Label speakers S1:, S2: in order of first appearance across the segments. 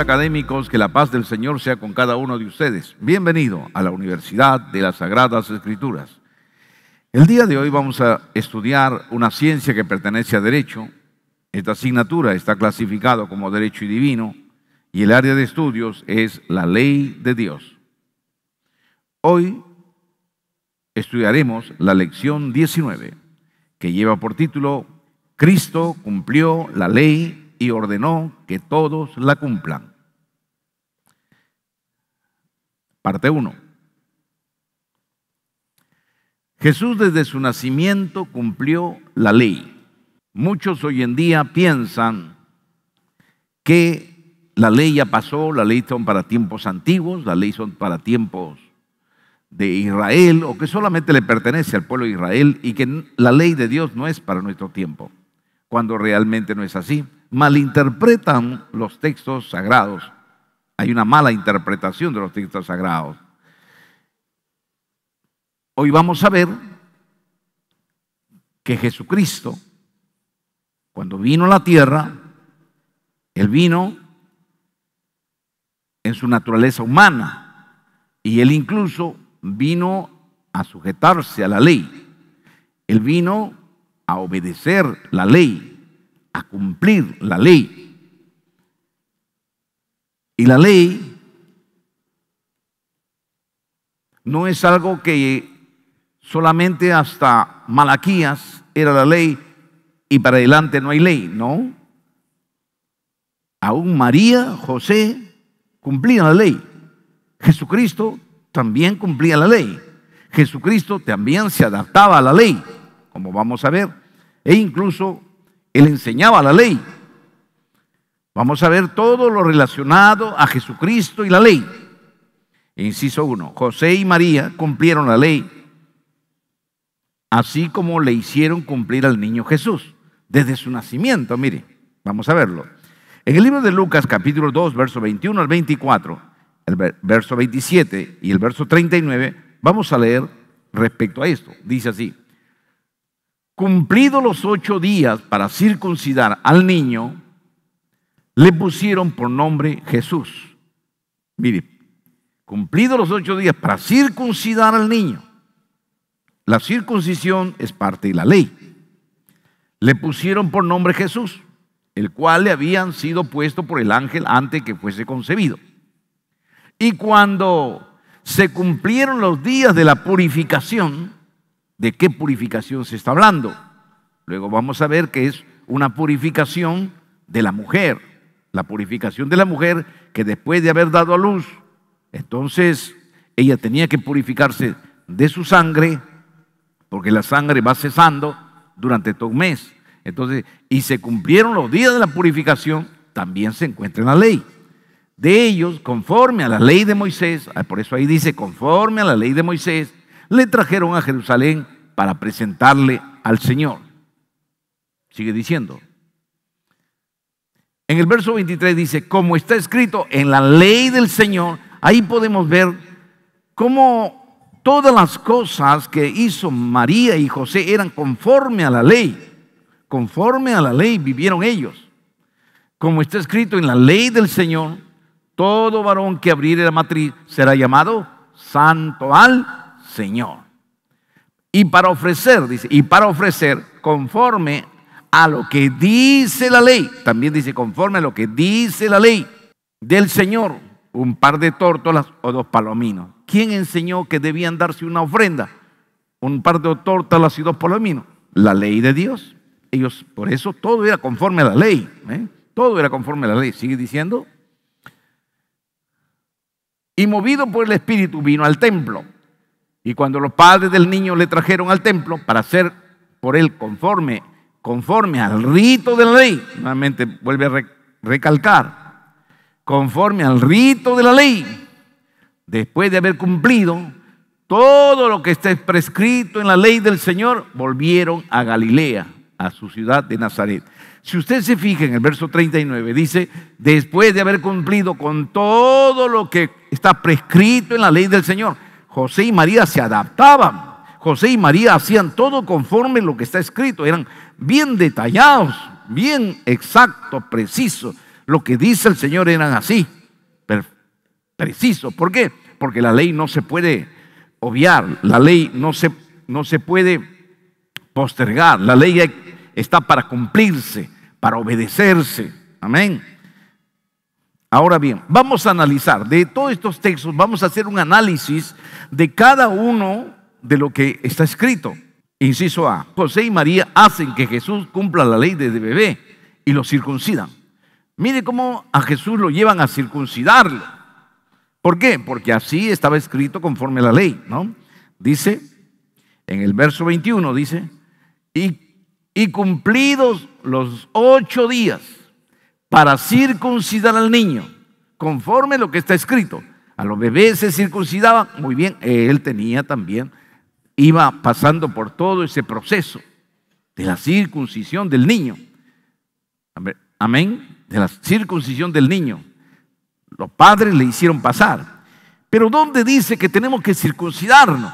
S1: académicos, que la paz del Señor sea con cada uno de ustedes. Bienvenido a la Universidad de las Sagradas Escrituras. El día de hoy vamos a estudiar una ciencia que pertenece a Derecho. Esta asignatura está clasificada como Derecho y Divino y el área de estudios es la ley de Dios. Hoy estudiaremos la lección 19, que lleva por título Cristo cumplió la ley y ordenó que todos la cumplan. parte 1. Jesús desde su nacimiento cumplió la ley. Muchos hoy en día piensan que la ley ya pasó, la ley son para tiempos antiguos, la ley son para tiempos de Israel o que solamente le pertenece al pueblo de Israel y que la ley de Dios no es para nuestro tiempo, cuando realmente no es así. Malinterpretan los textos sagrados hay una mala interpretación de los textos sagrados. Hoy vamos a ver que Jesucristo, cuando vino a la tierra, Él vino en su naturaleza humana y Él incluso vino a sujetarse a la ley. Él vino a obedecer la ley, a cumplir la ley. Y la ley no es algo que solamente hasta Malaquías era la ley y para adelante no hay ley, no. Aún María, José cumplían la ley. Jesucristo también cumplía la ley. Jesucristo también se adaptaba a la ley, como vamos a ver, e incluso él enseñaba la ley. Vamos a ver todo lo relacionado a Jesucristo y la ley. Inciso 1. José y María cumplieron la ley, así como le hicieron cumplir al niño Jesús, desde su nacimiento. Mire, vamos a verlo. En el libro de Lucas capítulo 2, verso 21 al 24, el verso 27 y el verso 39, vamos a leer respecto a esto. Dice así, cumplidos los ocho días para circuncidar al niño, le pusieron por nombre Jesús. Mire, cumplidos los ocho días para circuncidar al niño, la circuncisión es parte de la ley. Le pusieron por nombre Jesús, el cual le habían sido puesto por el ángel antes que fuese concebido. Y cuando se cumplieron los días de la purificación, ¿de qué purificación se está hablando? Luego vamos a ver que es una purificación de la mujer la purificación de la mujer que después de haber dado a luz, entonces ella tenía que purificarse de su sangre, porque la sangre va cesando durante todo un mes. Entonces, y se cumplieron los días de la purificación, también se encuentra en la ley. De ellos, conforme a la ley de Moisés, ah, por eso ahí dice, conforme a la ley de Moisés, le trajeron a Jerusalén para presentarle al Señor. Sigue diciendo, en el verso 23 dice, como está escrito en la ley del Señor, ahí podemos ver cómo todas las cosas que hizo María y José eran conforme a la ley. Conforme a la ley vivieron ellos. Como está escrito en la ley del Señor, todo varón que abriere la matriz será llamado santo al Señor. Y para ofrecer, dice, y para ofrecer conforme a lo que dice la ley. También dice conforme a lo que dice la ley del Señor. Un par de tórtolas o dos palominos. ¿Quién enseñó que debían darse una ofrenda? Un par de tórtolas y dos palominos. La ley de Dios. Ellos, por eso todo era conforme a la ley. ¿eh? Todo era conforme a la ley. Sigue diciendo. Y movido por el Espíritu vino al templo. Y cuando los padres del niño le trajeron al templo para hacer por él conforme conforme al rito de la ley, nuevamente vuelve a recalcar, conforme al rito de la ley, después de haber cumplido todo lo que está prescrito en la ley del Señor, volvieron a Galilea, a su ciudad de Nazaret. Si usted se fija en el verso 39, dice, después de haber cumplido con todo lo que está prescrito en la ley del Señor, José y María se adaptaban José y María hacían todo conforme lo que está escrito. Eran bien detallados, bien exactos, precisos. Lo que dice el Señor eran así, precisos. ¿Por qué? Porque la ley no se puede obviar, la ley no se, no se puede postergar, la ley está para cumplirse, para obedecerse. Amén. Ahora bien, vamos a analizar de todos estos textos, vamos a hacer un análisis de cada uno de lo que está escrito. Inciso A, José y María hacen que Jesús cumpla la ley desde bebé y lo circuncidan. Mire cómo a Jesús lo llevan a circuncidarlo. ¿Por qué? Porque así estaba escrito conforme a la ley, ¿no? Dice, en el verso 21 dice, y, cumplidos los ocho días para circuncidar al niño, conforme lo que está escrito. A los bebés se circuncidaban, muy bien, él tenía también iba pasando por todo ese proceso de la circuncisión del niño. Amén. De la circuncisión del niño. Los padres le hicieron pasar. Pero ¿dónde dice que tenemos que circuncidarnos?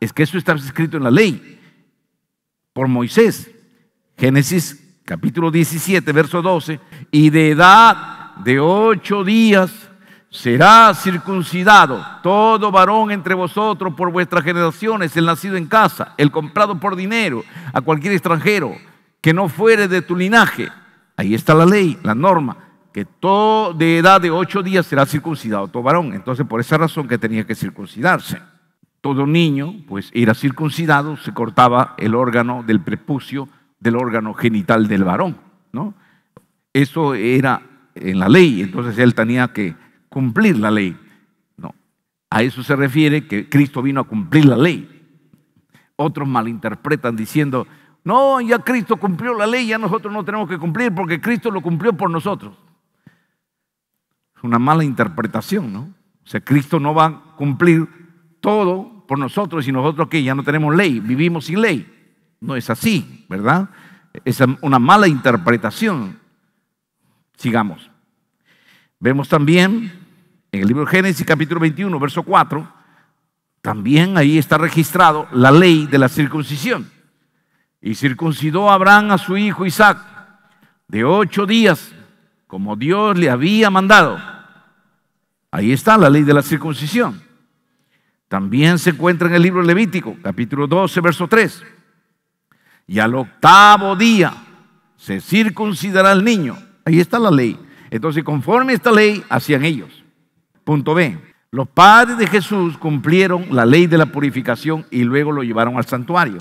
S1: Es que eso está escrito en la ley por Moisés. Génesis capítulo 17, verso 12. Y de edad de ocho días será circuncidado todo varón entre vosotros por vuestras generaciones, el nacido en casa, el comprado por dinero, a cualquier extranjero que no fuere de tu linaje. Ahí está la ley, la norma, que todo de edad de ocho días será circuncidado todo varón. Entonces, por esa razón que tenía que circuncidarse. Todo niño, pues, era circuncidado, se cortaba el órgano del prepucio del órgano genital del varón, ¿no? Eso era en la ley, entonces él tenía que cumplir la ley. No, a eso se refiere que Cristo vino a cumplir la ley. Otros malinterpretan diciendo, no, ya Cristo cumplió la ley, ya nosotros no tenemos que cumplir porque Cristo lo cumplió por nosotros. Es una mala interpretación, ¿no? O sea, Cristo no va a cumplir todo por nosotros y nosotros que ya no tenemos ley, vivimos sin ley. No es así, ¿verdad? Es una mala interpretación. Sigamos. Vemos también en el libro de Génesis capítulo 21, verso 4, también ahí está registrado la ley de la circuncisión. Y circuncidó Abraham a su hijo Isaac de ocho días, como Dios le había mandado. Ahí está la ley de la circuncisión. También se encuentra en el libro Levítico, capítulo 12, verso 3. Y al octavo día se circuncidará el niño. Ahí está la ley. Entonces, conforme esta ley, hacían ellos. Punto B. Los padres de Jesús cumplieron la ley de la purificación y luego lo llevaron al santuario.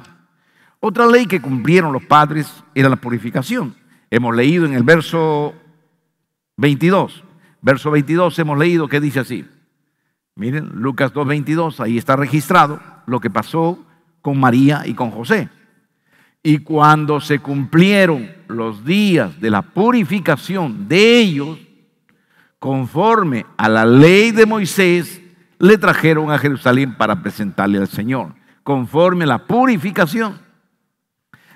S1: Otra ley que cumplieron los padres era la purificación. Hemos leído en el verso 22. Verso 22 hemos leído que dice así. Miren, Lucas 2.22, ahí está registrado lo que pasó con María y con José. Y cuando se cumplieron los días de la purificación de ellos, conforme a la ley de Moisés, le trajeron a Jerusalén para presentarle al Señor, conforme a la purificación.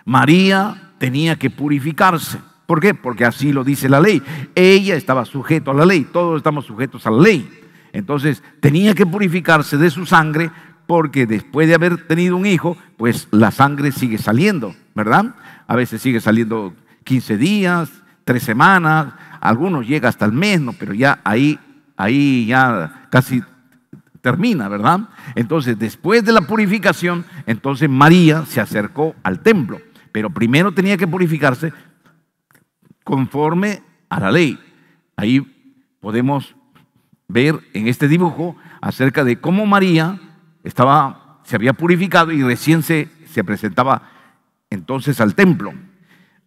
S1: María tenía que purificarse. ¿Por qué? Porque así lo dice la ley. Ella estaba sujeta a la ley, todos estamos sujetos a la ley. Entonces tenía que purificarse de su sangre porque después de haber tenido un hijo, pues la sangre sigue saliendo, ¿verdad? A veces sigue saliendo 15 días, 3 semanas, algunos llega hasta el mes, pero ya ahí, ahí ya casi termina, ¿verdad? Entonces, después de la purificación, entonces María se acercó al templo, pero primero tenía que purificarse conforme a la ley. Ahí podemos ver en este dibujo acerca de cómo María estaba, se había purificado y recién se, se presentaba entonces al templo.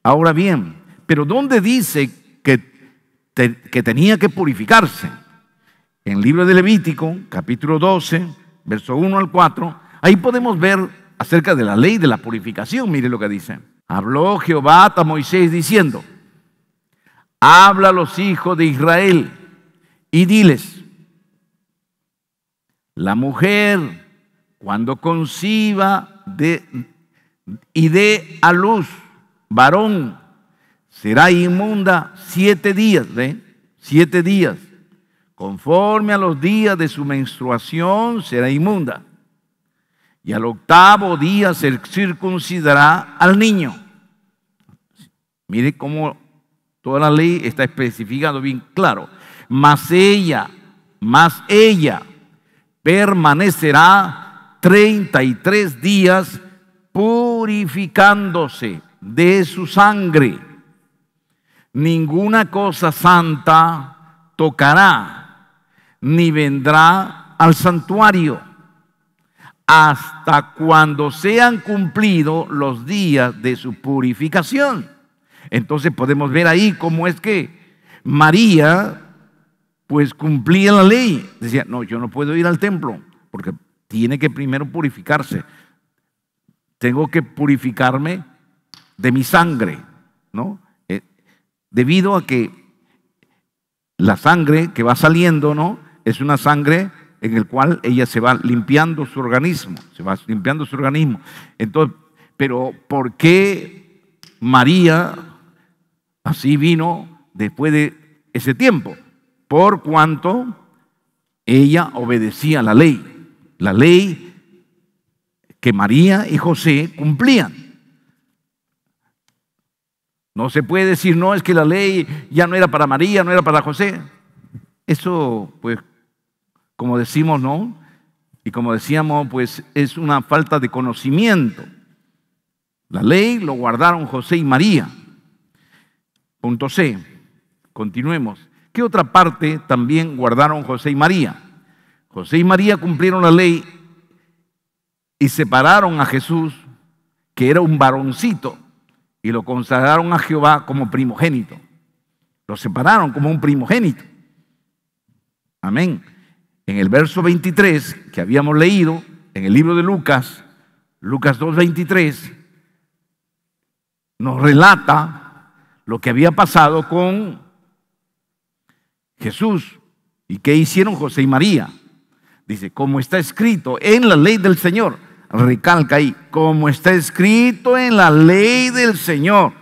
S1: Ahora bien, pero ¿dónde dice que que tenía que purificarse. En el libro de Levítico, capítulo 12, verso 1 al 4, ahí podemos ver acerca de la ley de la purificación. Mire lo que dice. Habló Jehová a Moisés diciendo, habla a los hijos de Israel y diles, la mujer cuando conciba de, y dé a luz varón, será inmunda siete días, ¿ven? Siete días. Conforme a los días de su menstruación será inmunda. Y al octavo día se circuncidará al niño. Mire cómo toda la ley está especificando bien claro. Más ella, más ella permanecerá 33 días purificándose de su sangre ninguna cosa santa tocará, ni vendrá al santuario, hasta cuando sean cumplidos los días de su purificación. Entonces podemos ver ahí cómo es que María pues cumplía la ley. Decía, no, yo no puedo ir al templo porque tiene que primero purificarse. Tengo que purificarme de mi sangre, ¿no? debido a que la sangre que va saliendo, ¿no? Es una sangre en el cual ella se va limpiando su organismo, se va limpiando su organismo. Entonces, pero ¿por qué María así vino después de ese tiempo? Por cuanto ella obedecía la ley, la ley que María y José cumplían. No se puede decir, no, es que la ley ya no era para María, no era para José. Eso, pues, como decimos, ¿no? Y como decíamos, pues es una falta de conocimiento. La ley lo guardaron José y María. Punto C. Continuemos. ¿Qué otra parte también guardaron José y María? José y María cumplieron la ley y separaron a Jesús, que era un varoncito, y lo consagraron a Jehová como primogénito. Lo separaron como un primogénito. Amén. En el verso 23 que habíamos leído en el libro de Lucas, Lucas 2.23, nos relata lo que había pasado con Jesús y qué hicieron José y María. Dice, como está escrito en la ley del Señor, recalca ahí, como está escrito en la ley del Señor.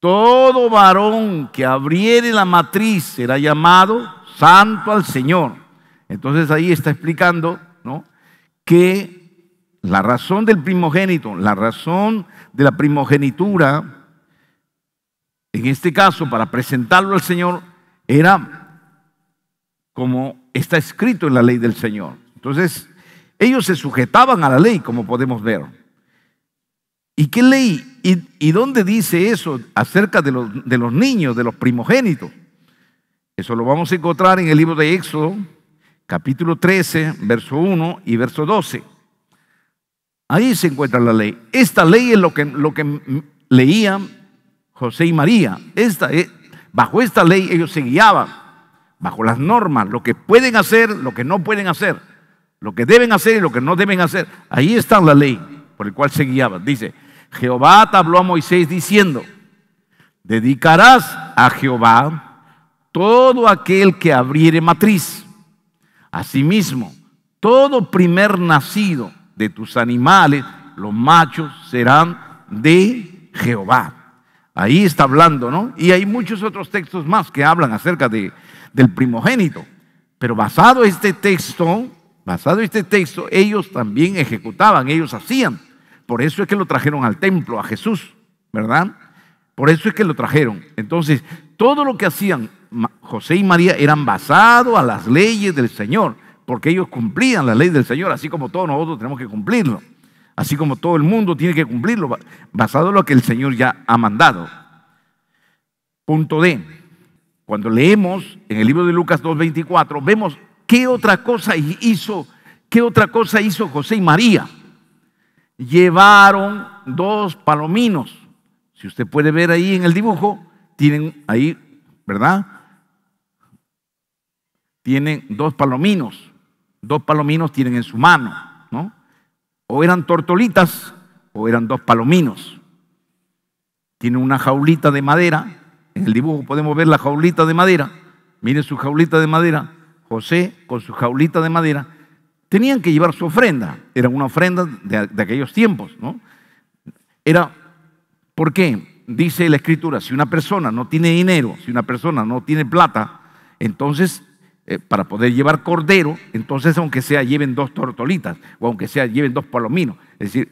S1: Todo varón que abriere la matriz será llamado santo al Señor. Entonces ahí está explicando, ¿no? Que la razón del primogénito, la razón de la primogenitura, en este caso para presentarlo al Señor, era como está escrito en la ley del Señor. Entonces, ellos se sujetaban a la ley, como podemos ver. ¿Y qué ley? ¿Y, dónde dice eso acerca de los, niños, de los primogénitos? Eso lo vamos a encontrar en el libro de Éxodo, capítulo 13, verso 1 y verso 12. Ahí se encuentra la ley. Esta ley es lo que, lo que leían José y María. Esta, eh, bajo esta ley ellos se guiaban, bajo las normas, lo que pueden hacer, lo que no pueden hacer. Lo que deben hacer y lo que no deben hacer. Ahí está la ley por el cual se guiaban. Dice, Jehová habló a Moisés diciendo, dedicarás a Jehová todo aquel que abriere matriz. Asimismo, todo primer nacido de tus animales, los machos serán de Jehová. Ahí está hablando, ¿no? Y hay muchos otros textos más que hablan acerca de, del primogénito. Pero basado este texto, Basado en este texto, ellos también ejecutaban, ellos hacían. Por eso es que lo trajeron al templo, a Jesús, ¿verdad? Por eso es que lo trajeron. Entonces, todo lo que hacían José y María eran basado a las leyes del Señor, porque ellos cumplían la ley del Señor, así como todos nosotros tenemos que cumplirlo, así como todo el mundo tiene que cumplirlo, basado en lo que el Señor ya ha mandado. Punto D. Cuando leemos en el libro de Lucas 2.24, vemos ¿Qué otra cosa hizo? otra cosa hizo José y María? Llevaron dos palominos. Si usted puede ver ahí en el dibujo, tienen ahí, ¿verdad? Tienen dos palominos. Dos palominos tienen en su mano, ¿no? O eran tortolitas o eran dos palominos. Tiene una jaulita de madera. En el dibujo podemos ver la jaulita de madera. Mire su jaulita de madera José con su jaulita de madera, tenían que llevar su ofrenda. Era una ofrenda de, aquellos tiempos, ¿no? Era, ¿por qué? Dice la escritura, si una persona no tiene dinero, si una persona no tiene plata, entonces eh, para poder llevar cordero, entonces aunque sea lleven dos tortolitas o aunque sea lleven dos palominos. Es decir,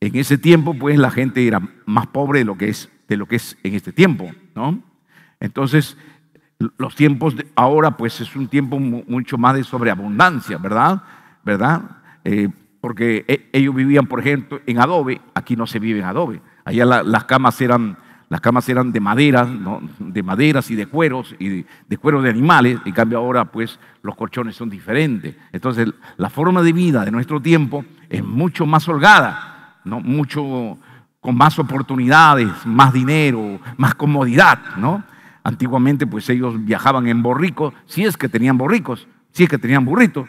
S1: en ese tiempo pues la gente era más pobre de lo que es, de lo que es en este tiempo, ¿no? Entonces los tiempos ahora, pues es un tiempo mucho más de sobreabundancia, ¿verdad? ¿Verdad? Eh, porque e-, ellos vivían, por ejemplo, en adobe. Aquí no se vive en adobe. Allá las camas eran las camas eran de madera, de maderas y de cueros, y de, cueros de animales, Y cambio ahora pues los colchones son diferentes. Entonces la forma de vida de nuestro tiempo es mucho más holgada, ¿no? mucho con más oportunidades, más dinero, más comodidad, ¿no? Antiguamente, pues ellos viajaban en borricos, si es que tenían borricos, si es que tenían burritos.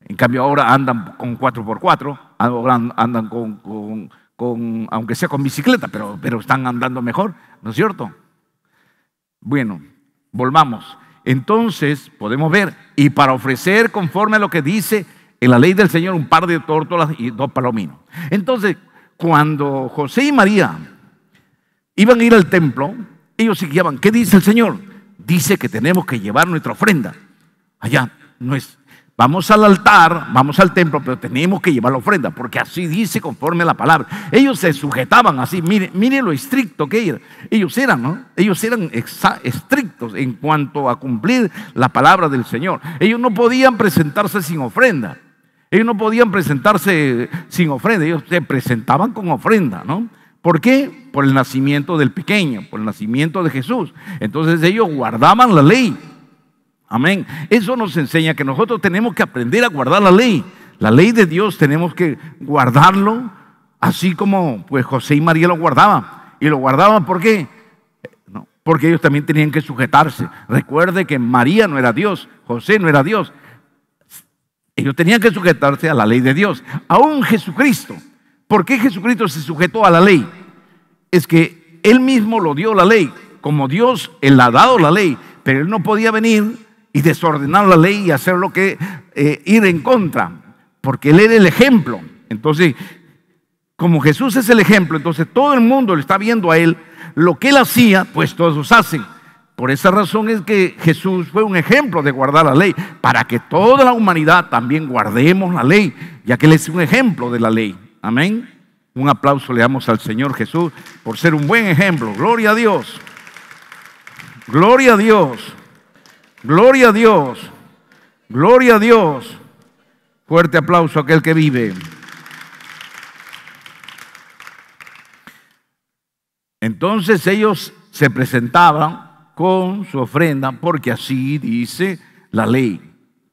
S1: En cambio, ahora andan con 4x4, ahora andan con, aunque sea con bicicleta, pero, pero están andando mejor, ¿no es cierto? Bueno, volvamos. Entonces, podemos ver, y para ofrecer conforme a lo que dice en la ley del Señor, un par de tórtolas y dos palominos. Entonces, cuando José y María iban a ir al templo, ellos se guiaban. ¿Qué dice el Señor? Dice que tenemos que llevar nuestra ofrenda. Allá no es. Vamos al altar, vamos al templo, pero tenemos que llevar la ofrenda, porque así dice conforme a la palabra. Ellos se sujetaban así, miren, lo estricto que era. Ellos eran, ¿no? Ellos eran estrictos en cuanto a cumplir la palabra del Señor. Ellos no podían presentarse sin ofrenda. Ellos no podían presentarse eh, sin ofrenda, ellos se presentaban con ofrenda, ¿no? ¿Por qué? Por el nacimiento del pequeño, por el nacimiento de Jesús. Entonces ellos guardaban la ley. Amén. Eso nos enseña que nosotros tenemos que aprender a guardar la ley. La ley de Dios tenemos que guardarlo así como pues José y María lo guardaban. ¿Y lo guardaban por qué? No, porque ellos también tenían que sujetarse. Recuerde que María no era Dios, José no era Dios. Ellos tenían que sujetarse a la ley de Dios. Aún Jesucristo ¿Por qué Jesucristo se sujetó a la ley? Es que Él mismo lo dio la ley, como Dios, Él ha dado la ley, pero Él no podía venir y desordenar la ley y hacer lo que eh, ir en contra, porque Él era el ejemplo. Entonces, como Jesús es el ejemplo, entonces todo el mundo le está viendo a Él, lo que Él hacía, pues todos hacen. Por esa razón es que Jesús fue un ejemplo de guardar la ley, para que toda la humanidad también guardemos la ley, ya que Él es un ejemplo de la ley. Amén. Un aplauso le damos al Señor Jesús por ser un buen ejemplo. Gloria a Dios. Gloria a Dios. Gloria a Dios. Gloria a Dios. Fuerte aplauso a aquel que vive. Entonces ellos se presentaban con su ofrenda porque así dice la ley.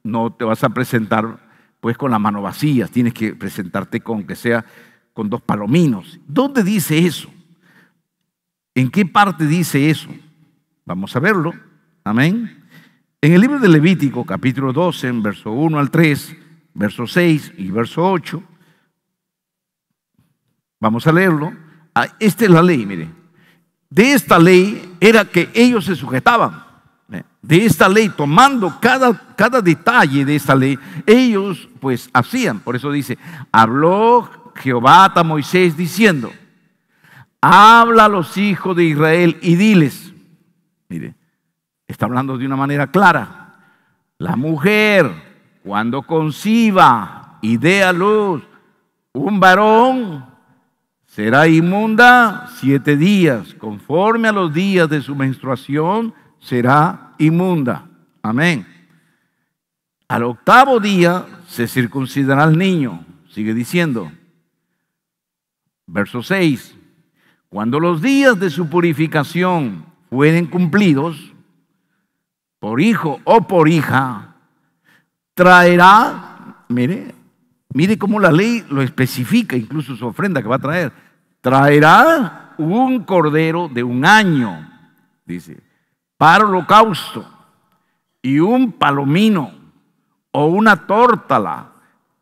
S1: No te vas a presentar pues con las mano vacías. tienes que presentarte con que sea con dos palominos. ¿Dónde dice eso? ¿En qué parte dice eso? Vamos a verlo. Amén. En el libro de Levítico, capítulo 12, en verso 1 al 3, verso 6 y verso 8, vamos a leerlo. Ah, esta es la ley, mire. De esta ley era que ellos se sujetaban de esta ley, tomando cada, cada detalle de esta ley, ellos pues hacían. Por eso dice, habló Jehová a Moisés diciendo, habla a los hijos de Israel y diles, mire, está hablando de una manera clara, la mujer cuando conciba y dé a luz un varón, será inmunda siete días, conforme a los días de su menstruación será inmunda. Amén. Al octavo día se circuncidará al niño. Sigue diciendo. Verso 6. Cuando los días de su purificación fueren cumplidos, por hijo o por hija, traerá, mire, mire cómo la ley lo especifica, incluso su ofrenda que va a traer, traerá un cordero de un año, dice, para holocausto y un palomino o una tórtala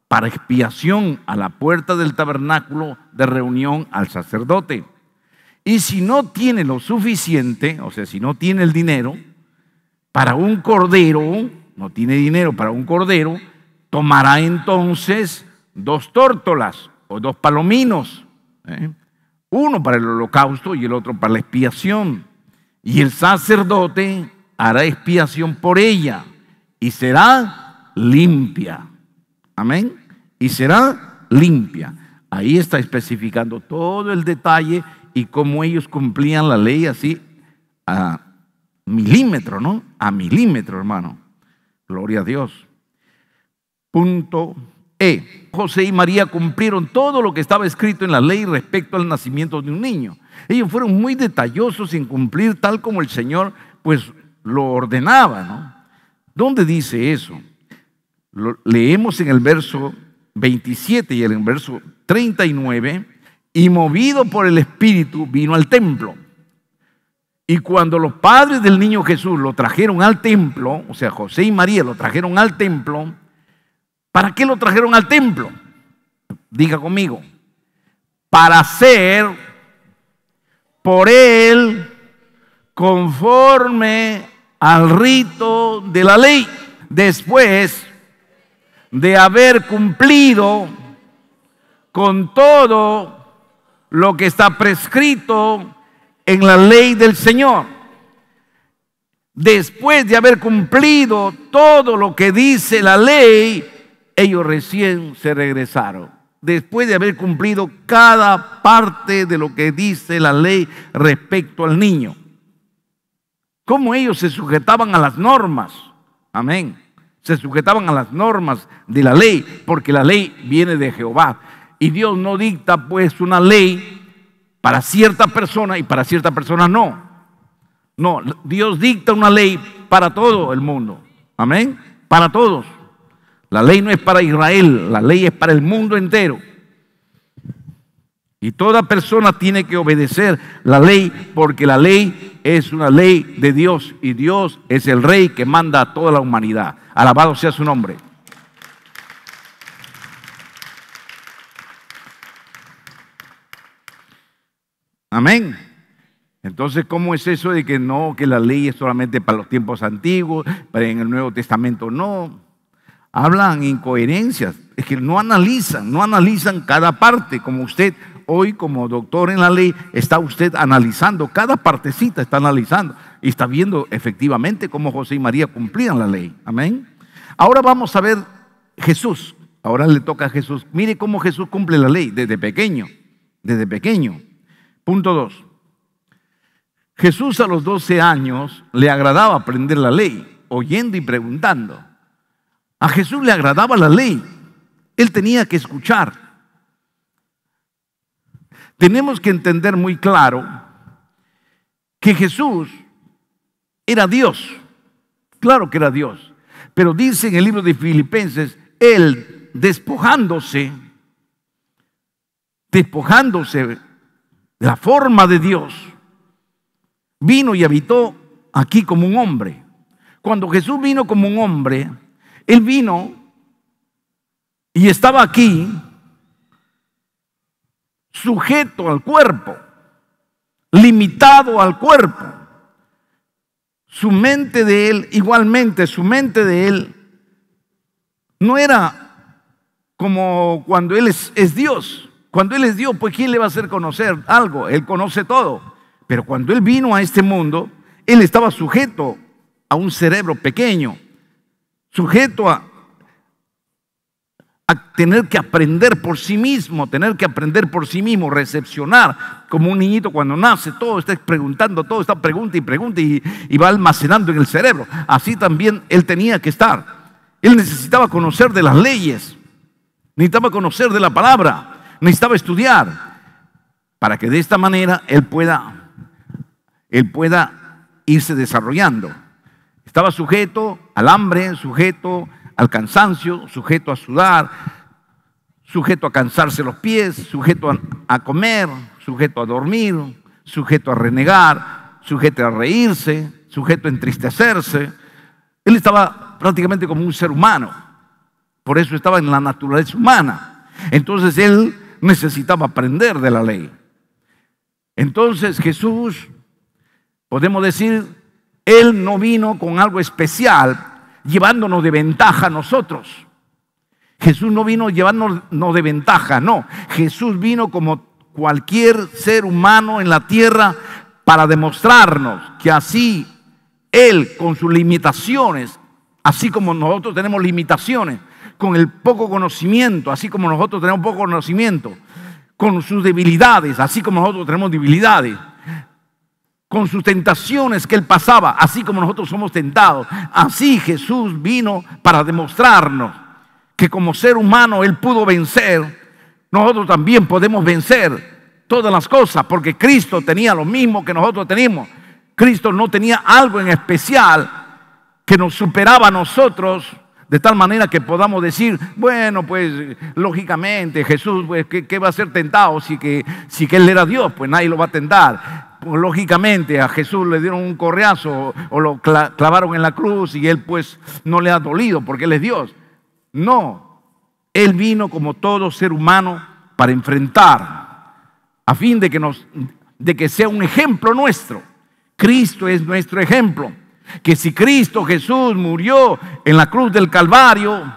S1: para expiación a la puerta del tabernáculo de reunión al sacerdote. Y si no tiene lo suficiente, o sea, si no tiene el dinero, para un cordero, no tiene dinero para un cordero, tomará entonces dos tórtolas o dos palominos, ¿eh? uno para el holocausto y el otro para la expiación y el sacerdote hará expiación por ella y será limpia. Amén. Y será limpia. Ahí está especificando todo el detalle y cómo ellos cumplían la ley así a milímetro, ¿no? A milímetro, hermano. Gloria a Dios. Punto E. José y María cumplieron todo lo que estaba escrito en la ley respecto al nacimiento de un niño. Ellos fueron muy detallosos en cumplir tal como el Señor pues lo ordenaba, ¿no? ¿Dónde dice eso? leemos en el verso 27 y en el verso 39, y movido por el Espíritu vino al templo. Y cuando los padres del niño Jesús lo trajeron al templo, o sea, José y María lo trajeron al templo, ¿para qué lo trajeron al templo? Diga conmigo, para ser por él conforme al rito de la ley, después de haber cumplido con todo lo que está prescrito en la ley del Señor. Después de haber cumplido todo lo que dice la ley, ellos recién se regresaron después de haber cumplido cada parte de lo que dice la ley respecto al niño. Cómo ellos se sujetaban a las normas. Amén. Se sujetaban a las normas de la ley, porque la ley viene de Jehová. Y Dios no dicta pues una ley para cierta persona y para cierta persona no. No, Dios dicta una ley para todo el mundo. Amén. Para todos. La ley no es para Israel, la ley es para el mundo entero. Y toda persona tiene que obedecer la ley porque la ley es una ley de Dios y Dios es el rey que manda a toda la humanidad. Alabado sea su nombre. Amén. Entonces, ¿cómo es eso de que no, que la ley es solamente para los tiempos antiguos, pero en el Nuevo Testamento no? hablan incoherencias, es que no analizan, no analizan cada parte, como usted hoy como doctor en la ley está usted analizando, cada partecita está analizando y está viendo efectivamente cómo José y María cumplían la ley. Amén. Ahora vamos a ver Jesús. Ahora le toca a Jesús. Mire cómo Jesús cumple la ley desde pequeño, desde pequeño. Punto 2. Jesús a los 12 años le agradaba aprender la ley, oyendo y preguntando. A Jesús le agradaba la ley. Él tenía que escuchar. Tenemos que entender muy claro que Jesús era Dios. Claro que era Dios. Pero dice en el libro de Filipenses, Él despojándose, despojándose de la forma de Dios, vino y habitó aquí como un hombre. Cuando Jesús vino como un hombre, él vino y estaba aquí sujeto al cuerpo, limitado al cuerpo. Su mente de él, igualmente, su mente de él no era como cuando él es, Dios. Cuando él es Dios, pues ¿quién le va a hacer conocer algo? Él conoce todo. Pero cuando él vino a este mundo, él estaba sujeto a un cerebro pequeño, sujeto a, tener que aprender por sí mismo, tener que aprender por sí mismo, recepcionar, como un niñito cuando nace, todo está preguntando, todo está pregunta y pregunta y, va almacenando en el cerebro. Así también él tenía que estar. Él necesitaba conocer de las leyes, necesitaba conocer de la palabra, necesitaba estudiar, para que de esta manera él pueda, él pueda irse desarrollando. Estaba sujeto al hambre, sujeto al cansancio, sujeto a sudar, sujeto a cansarse los pies, sujeto a, comer, sujeto a dormir, sujeto a renegar, sujeto a reírse, sujeto a entristecerse. Él estaba prácticamente como un ser humano, por eso estaba en la naturaleza humana. Entonces él necesitaba aprender de la ley. Entonces Jesús, podemos decir, él no vino con algo especial llevándonos de ventaja a nosotros. Jesús no vino llevándonos de ventaja, no. Jesús vino como cualquier ser humano en la tierra para demostrarnos que así Él con sus limitaciones, así como nosotros tenemos limitaciones, con el poco conocimiento, así como nosotros tenemos poco conocimiento, con sus debilidades, así como nosotros tenemos debilidades, con sus tentaciones que él pasaba, así como nosotros somos tentados. Así Jesús vino para demostrarnos que como ser humano él pudo vencer, nosotros también podemos vencer todas las cosas, porque Cristo tenía lo mismo que nosotros tenemos. Cristo no tenía algo en especial que nos superaba a nosotros de tal manera que podamos decir, bueno, pues lógicamente Jesús, pues, ¿qué, va a ser tentado si que, si Él era Dios? Pues nadie lo va a tentar. Pues, lógicamente a Jesús le dieron un correazo o lo clavaron en la cruz y Él pues no le ha dolido porque Él es Dios. No, Él vino como todo ser humano para enfrentar, a fin de que, nos, de que sea un ejemplo nuestro. Cristo es nuestro ejemplo que si Cristo Jesús murió en la cruz del Calvario,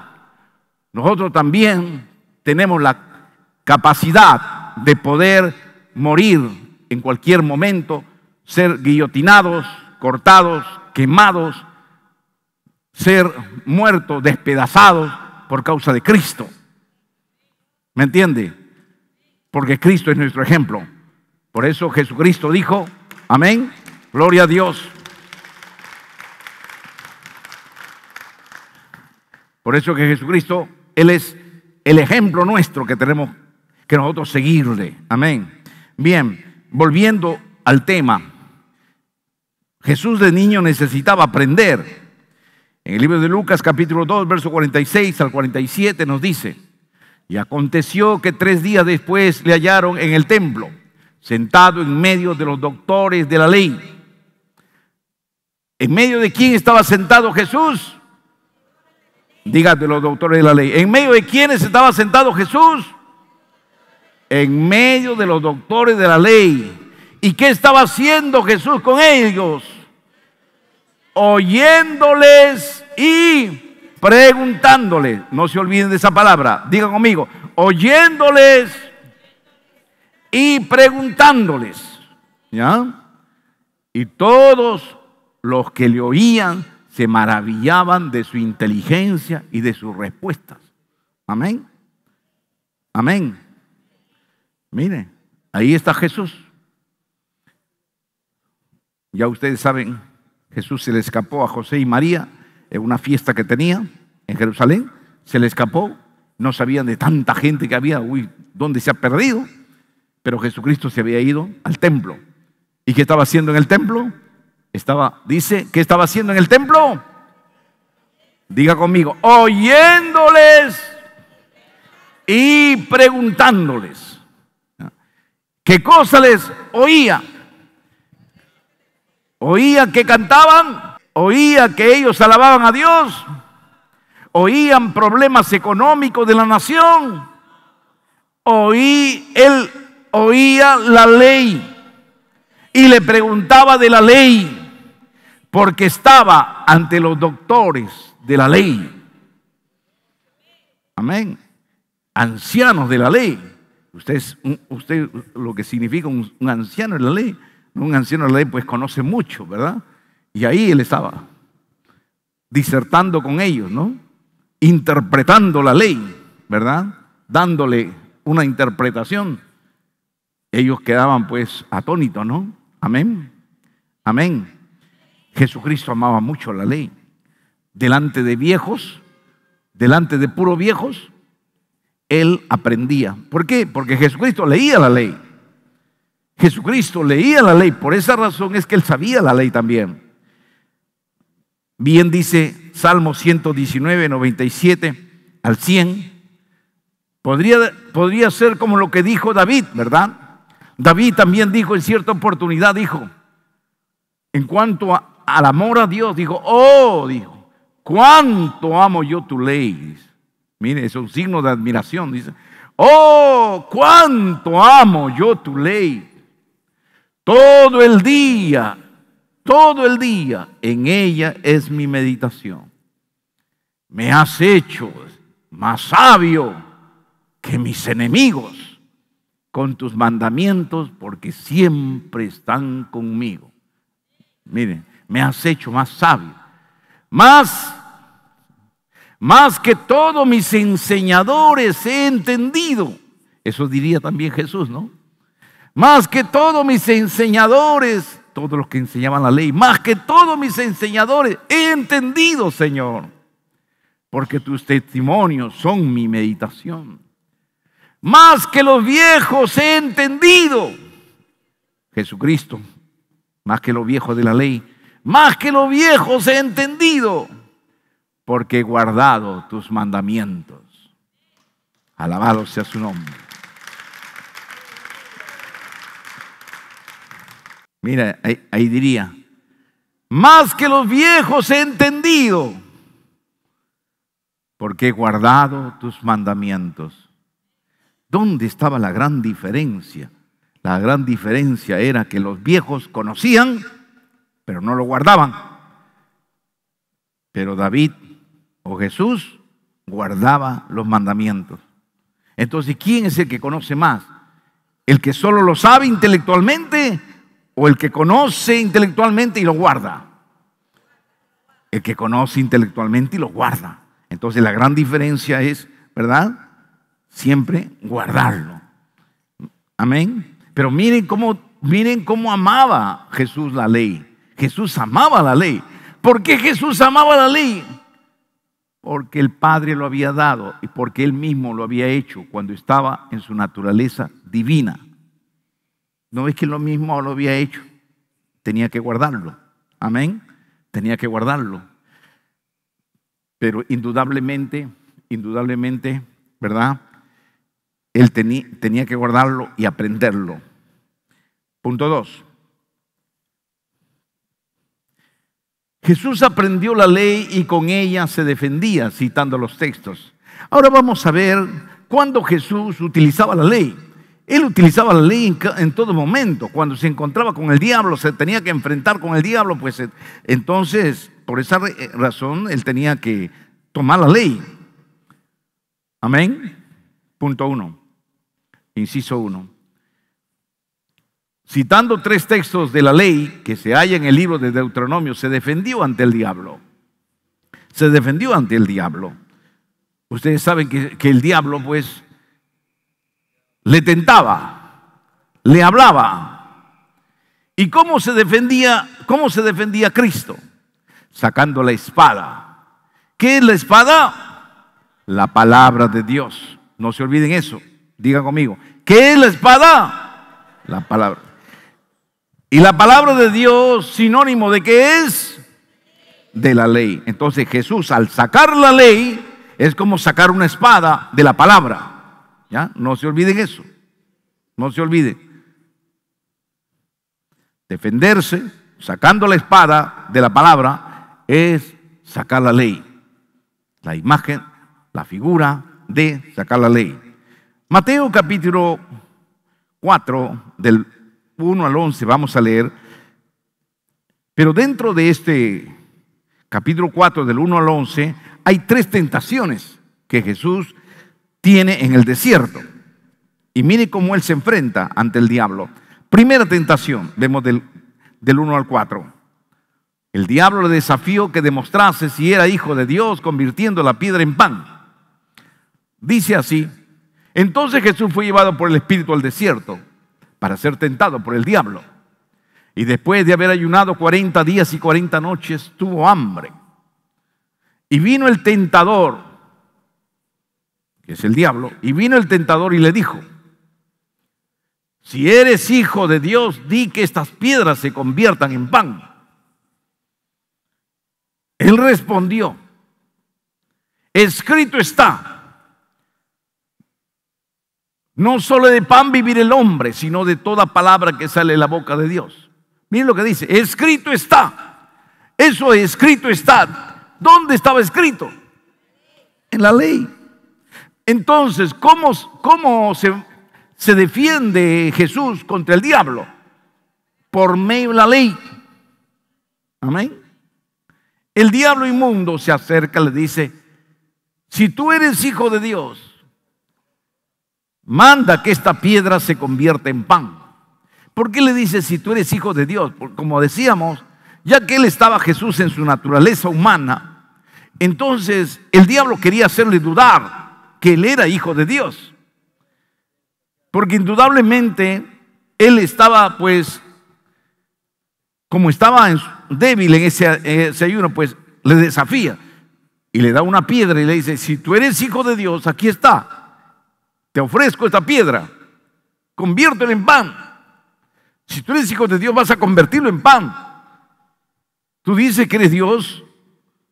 S1: nosotros también tenemos la capacidad de poder morir en cualquier momento, ser guillotinados, cortados, quemados, ser muertos, despedazados por causa de Cristo. ¿Me entiende? Porque Cristo es nuestro ejemplo. Por eso Jesucristo dijo, amén, gloria a Dios. Por eso que Jesucristo, Él es el ejemplo nuestro que tenemos que nosotros seguirle. Amén. Bien, volviendo al tema. Jesús de niño necesitaba aprender. En el libro de Lucas capítulo 2, verso 46 al 47 nos dice, y aconteció que tres días después le hallaron en el templo, sentado en medio de los doctores de la ley. ¿En medio de quién estaba sentado Jesús? Dígate, los doctores de la ley. ¿En medio de quiénes estaba sentado Jesús? En medio de los doctores de la ley. ¿Y qué estaba haciendo Jesús con ellos? Oyéndoles y preguntándoles. No se olviden de esa palabra. Digan conmigo. Oyéndoles y preguntándoles. ¿Ya? Y todos los que le oían se maravillaban de su inteligencia y de sus respuestas. Amén. Amén. Mire, ahí está Jesús. Ya ustedes saben, Jesús se le escapó a José y María en una fiesta que tenía en Jerusalén. Se le escapó, no sabían de tanta gente que había, uy, ¿dónde se ha perdido? Pero Jesucristo se había ido al templo. ¿Y qué estaba haciendo en el templo? Estaba, dice, ¿qué estaba haciendo en el templo? Diga conmigo, oyéndoles y preguntándoles. ¿Qué cosa les oía? Oía que cantaban, oía que ellos alababan a Dios, oían problemas económicos de la nación, oí, él oía la ley y le preguntaba de la ley porque estaba ante los doctores de la ley. Amén. Ancianos de la ley. Usted, usted lo que significa un, anciano de la ley. Un anciano de la ley pues conoce mucho, ¿verdad? Y ahí él estaba disertando con ellos, ¿no? Interpretando la ley, ¿verdad? Dándole una interpretación. Ellos quedaban pues atónitos, ¿no? Amén. Amén. Jesucristo amaba mucho la ley. Delante de viejos, delante de puros viejos, él aprendía. ¿Por qué? Porque Jesucristo leía la ley. Jesucristo leía la ley. Por esa razón es que él sabía la ley también. Bien dice Salmo 119, 97 al 100. Podría, podría ser como lo que dijo David, ¿verdad? David también dijo en cierta oportunidad, dijo, en cuanto a, al amor a Dios, dijo, oh, dijo, cuánto amo yo tu ley. Mire, es un signo de admiración, dice, oh, cuánto amo yo tu ley. Todo el día, todo el día, en ella es mi meditación. Me has hecho más sabio que mis enemigos con tus mandamientos porque siempre están conmigo. Mire me has hecho más sabio, más, más que todos mis enseñadores he entendido. Eso diría también Jesús, ¿no? Más que todos mis enseñadores, todos los que enseñaban la ley, más que todos mis enseñadores, he entendido, Señor, porque tus testimonios son mi meditación. Más que los viejos he entendido, Jesucristo, más que los viejos de la ley, más que los viejos he entendido, porque he guardado tus mandamientos. Alabado sea su nombre. Mira, ahí, diría, más que los viejos he entendido, porque he guardado tus mandamientos. ¿Dónde estaba la gran diferencia? La gran diferencia era que los viejos conocían pero no lo guardaban. Pero David o Jesús guardaba los mandamientos. Entonces, ¿quién es el que conoce más? ¿El que solo lo sabe intelectualmente o el que conoce intelectualmente y lo guarda? El que conoce intelectualmente y lo guarda. Entonces la gran diferencia es, ¿verdad? Siempre guardarlo. Amén. Pero miren cómo, miren cómo amaba Jesús la ley. Jesús amaba la ley. ¿Por qué Jesús amaba la ley? Porque el Padre lo había dado y porque Él mismo lo había hecho cuando estaba en su naturaleza divina. No es que lo mismo lo había hecho, tenía que guardarlo. Amén, tenía que guardarlo. Pero indudablemente, indudablemente, ¿verdad? Él tenía que guardarlo y aprenderlo. Punto dos, Jesús aprendió la ley y con ella se defendía, citando los textos. Ahora vamos a ver cuándo Jesús utilizaba la ley. Él utilizaba la ley en, todo momento. Cuando se encontraba con el diablo, se tenía que enfrentar con el diablo, pues eh, entonces, por esa eh, razón, él tenía que tomar la ley. Amén. Punto uno. Inciso uno citando tres textos de la ley que se halla en el libro de Deuteronomio, se defendió ante el diablo. Se defendió ante el diablo. Ustedes saben que, el diablo pues le tentaba, le hablaba. ¿Y cómo se defendía, cómo se defendía Cristo? Sacando la espada. ¿Qué es la espada? La palabra de Dios. No se olviden eso. Digan conmigo. ¿Qué es la espada? La palabra. Y la palabra de Dios, sinónimo de qué es? De la ley. Entonces Jesús, al sacar la ley, es como sacar una espada de la palabra. ¿Ya? No se olviden eso. No se olviden. Defenderse, sacando la espada de la palabra, es sacar la ley. La imagen, la figura de sacar la ley. Mateo capítulo 4 del 1 al 11 vamos a leer, pero dentro de este capítulo 4 del 1 al 11 hay tres tentaciones que Jesús tiene en el desierto. Y mire cómo él se enfrenta ante el diablo. Primera tentación, vemos del, del 1 al 4. El diablo le desafió que demostrase si era hijo de Dios, convirtiendo la piedra en pan. Dice así, entonces Jesús fue llevado por el Espíritu al desierto para ser tentado por el diablo. Y después de haber ayunado 40 días y 40 noches, tuvo hambre. Y vino el tentador, que es el diablo, y vino el tentador y le dijo, si eres hijo de Dios, di que estas piedras se conviertan en pan. Él respondió, escrito está no solo de pan vivir el hombre, sino de toda palabra que sale de la boca de Dios. Miren lo que dice, escrito está. Eso escrito está. ¿Dónde estaba escrito? En la ley. Entonces, ¿cómo, se, se defiende Jesús contra el diablo? Por medio de la ley. Amén. El diablo inmundo se acerca le dice, si tú eres hijo de Dios, manda que esta piedra se convierta en pan. ¿Por qué le dice si tú eres hijo de Dios? como decíamos, ya que él estaba Jesús en su naturaleza humana, entonces el diablo quería hacerle dudar que él era hijo de Dios. Porque indudablemente él estaba pues, como estaba débil en ese ayuno, pues le desafía y le da una piedra y le dice, si tú eres hijo de Dios, aquí está te ofrezco esta piedra, conviértela en pan. Si tú eres hijo de Dios, vas a convertirlo en pan. Tú dices que eres Dios,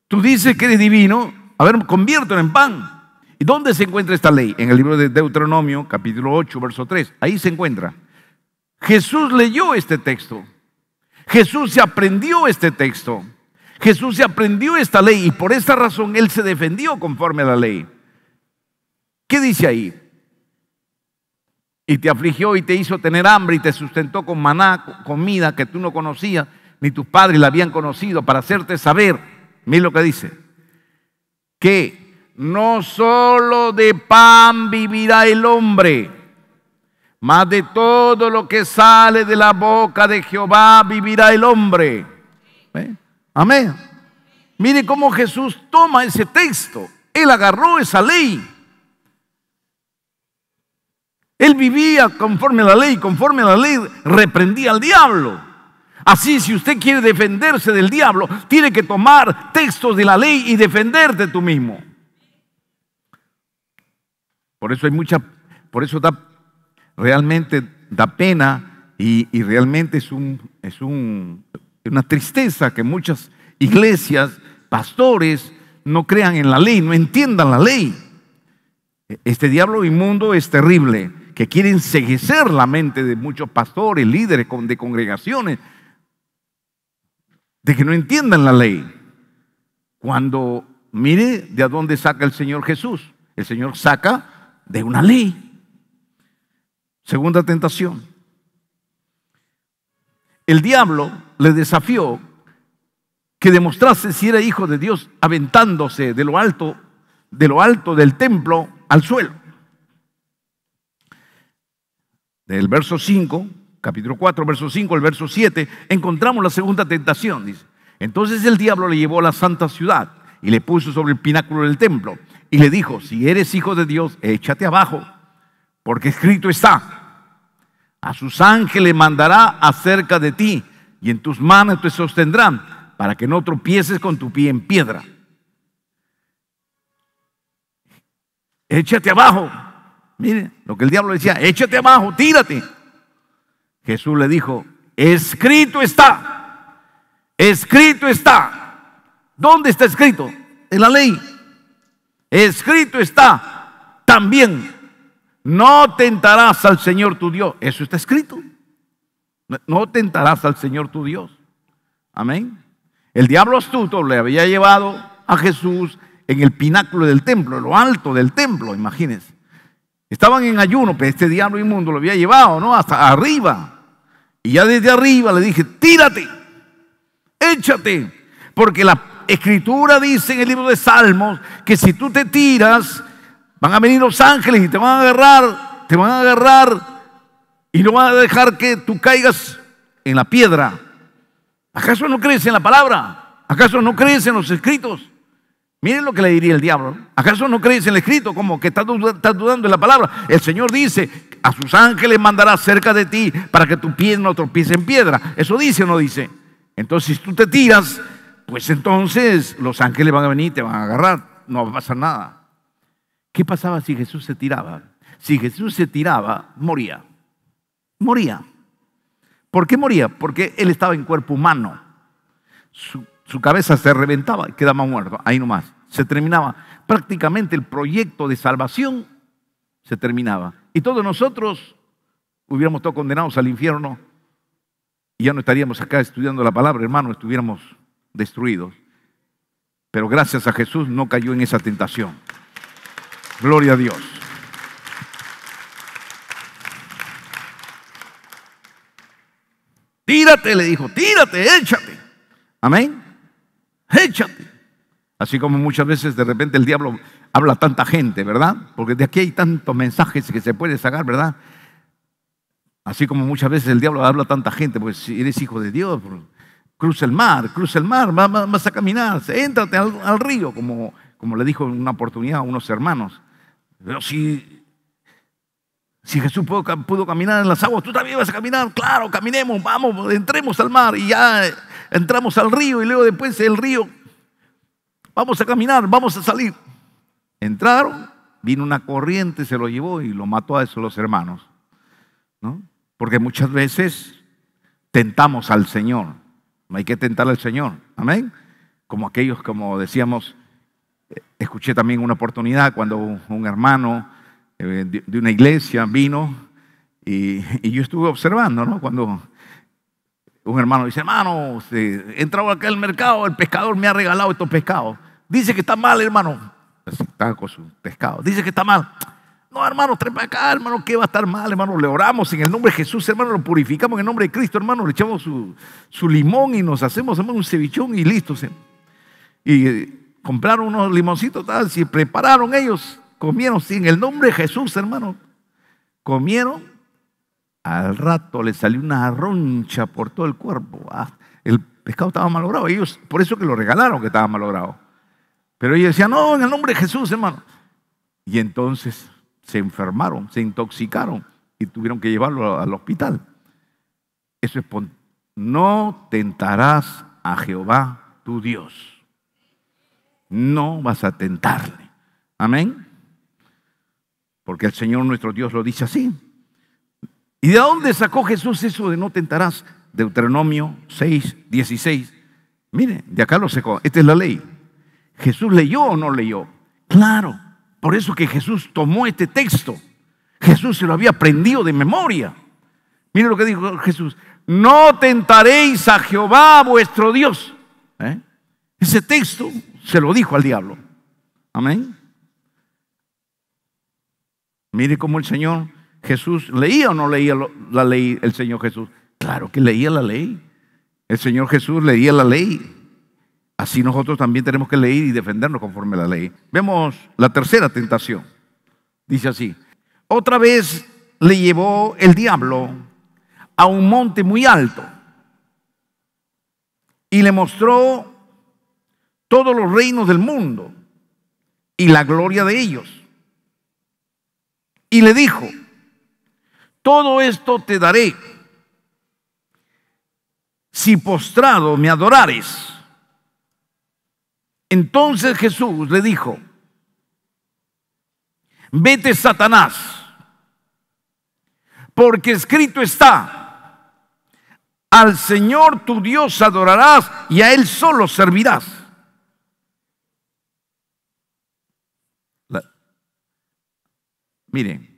S1: tú dices que eres divino, a ver, conviértelo en pan. ¿Y dónde se encuentra esta ley? En el libro de Deuteronomio, capítulo 8, verso 3. Ahí se encuentra. Jesús leyó este texto. Jesús se aprendió este texto. Jesús se aprendió esta ley y por esta razón él se defendió conforme a la ley. ¿Qué dice ahí? y te afligió y te hizo tener hambre y te sustentó con maná, comida que tú no conocías, ni tus padres la habían conocido, para hacerte saber, mira lo que dice, que no solo de pan vivirá el hombre, mas de todo lo que sale de la boca de Jehová vivirá el hombre. ¿Eh? Amén. Mire cómo Jesús toma ese texto. Él agarró esa ley él vivía conforme a la ley, conforme a la ley reprendía al diablo. Así, si usted quiere defenderse del diablo, tiene que tomar textos de la ley y defenderte tú mismo. Por eso hay mucha, por eso da, realmente da pena y, realmente es, un, es una tristeza que muchas iglesias, pastores, no crean en la ley, no entiendan la ley. E-, este diablo inmundo es terrible que quieren enseguecer la mente de muchos pastores, líderes de congregaciones, de que no entiendan la ley. Cuando mire de dónde saca el Señor Jesús. El Señor saca de una ley. Segunda tentación. El diablo le desafió que demostrase si era hijo de Dios aventándose de lo alto, de lo alto del templo al suelo del verso 5, capítulo 4, verso 5, el verso 7, encontramos la segunda tentación. Dice, entonces el diablo le llevó a la santa ciudad y le puso sobre el pináculo del templo y le dijo, si eres hijo de Dios, échate abajo, porque escrito está, a sus ángeles mandará acerca de ti y en tus manos te sostendrán para que no tropieces con tu pie en piedra. Échate abajo, Mire, lo que el diablo decía, échate abajo, tírate. Jesús le dijo, escrito está, escrito está. ¿Dónde está escrito? En la ley. Escrito está también. No tentarás al Señor tu Dios. Eso está escrito. No tentarás al Señor tu Dios. Amén. El diablo astuto le había llevado a Jesús en el pináculo del templo, en lo alto del templo, imagínense. Estaban en ayuno, pero pues, este diablo inmundo lo había llevado, ¿no? Hasta arriba. Y ya desde arriba le dije, tírate, échate. Porque la escritura dice en el libro de Salmos que si tú te tiras, van a venir los ángeles y te van a agarrar, te van a agarrar y no van a dejar que tú caigas en la piedra. ¿Acaso no crees en la palabra? ¿Acaso no crees en los escritos? Miren lo que le diría el diablo. ¿Acaso no crees en el escrito? Como que estás, dudando en la palabra. El Señor dice, a sus ángeles mandará cerca de ti para que tu pie no tropiece en piedra. ¿Eso dice o no dice? Entonces, si tú te tiras, pues entonces los ángeles van a venir y te van a agarrar. No va a pasar nada. ¿Qué pasaba si Jesús se tiraba? Si Jesús se tiraba, moría. Moría. ¿Por qué moría? Porque él estaba en cuerpo humano. Su, su cabeza se reventaba y quedaba muerto. Ahí nomás se terminaba. Prácticamente el proyecto de salvación se terminaba. Y todos nosotros hubiéramos estado condenados al infierno y ya no estaríamos acá estudiando la palabra, hermano, estuviéramos destruidos. Pero gracias a Jesús no cayó en esa tentación. Gloria a Dios. Tírate, le dijo, tírate, échate. Amén. Échate. Así como muchas veces de repente el diablo habla a tanta gente, ¿verdad? Porque de aquí hay tantos mensajes que se puede sacar, ¿verdad? Así como muchas veces el diablo habla a tanta gente, pues si eres hijo de Dios, pues, cruza el mar, cruza el mar, vas, a caminar, éntrate al, río, como, como le dijo en una oportunidad a unos hermanos. Pero si si Jesús pudo, pudo, caminar en las aguas, tú también vas a caminar. Claro, caminemos, vamos, entremos al mar y ya entramos al río y luego después el río Vamos a caminar, vamos a salir. Entraron, vino una corriente, se lo llevó y lo mató a esos los hermanos. ¿no? Porque muchas veces tentamos al Señor. No hay que tentar al Señor. Amén. Como aquellos, como decíamos, eh, escuché también una oportunidad cuando un hermano eh, de una iglesia vino y, y yo estuve observando, ¿no? Cuando un hermano dice, hermano, he entrado acá al mercado, el pescador me ha regalado estos pescados. Dice que está mal, hermano. Está con su pescado. Dice que está mal. No, hermano, trepa acá, hermano, que va a estar mal, hermano. Le oramos en el nombre de Jesús, hermano, lo purificamos en el nombre de Cristo, hermano. Le echamos su, limón y nos hacemos, hermano, un cevichón y listo. Eh". Y eh, compraron unos limoncitos, tal, prepararon ellos, comieron, sí, en el nombre de Jesús, hermano. Comieron al rato le salió una roncha por todo el cuerpo. Ah, el pescado estaba malogrado. Ellos, por eso que lo regalaron que estaba malogrado. Pero ellos decían, no, en el nombre de Jesús, hermano. Y entonces se enfermaron, se intoxicaron y tuvieron que llevarlo al hospital. Eso es, no tentarás a Jehová tu Dios. No vas a tentarle. Amén. Porque el Señor nuestro Dios lo dice así. ¿Y de dónde sacó Jesús eso de no tentarás? Deuteronomio 6, 16. Mire, de acá lo sacó. Esta es la ley. ¿Jesús leyó o no leyó? Claro. Por eso que Jesús tomó este texto. Jesús se lo había aprendido de memoria. Mire lo que dijo Jesús. No tentaréis a Jehová vuestro Dios. ¿Eh? Ese texto se lo dijo al diablo. Amén. Mire cómo el Señor Jesús, ¿leía o no leía la ley el Señor Jesús? Claro que leía la ley. El Señor Jesús leía la ley. Así nosotros también tenemos que leer y defendernos conforme a la ley. Vemos la tercera tentación. Dice así, otra vez le llevó el diablo a un monte muy alto y le mostró todos los reinos del mundo y la gloria de ellos. Y le dijo, todo esto te daré si postrado me adorares. Entonces Jesús le dijo, vete Satanás, porque escrito está, al Señor tu Dios adorarás y a Él solo servirás. Miren,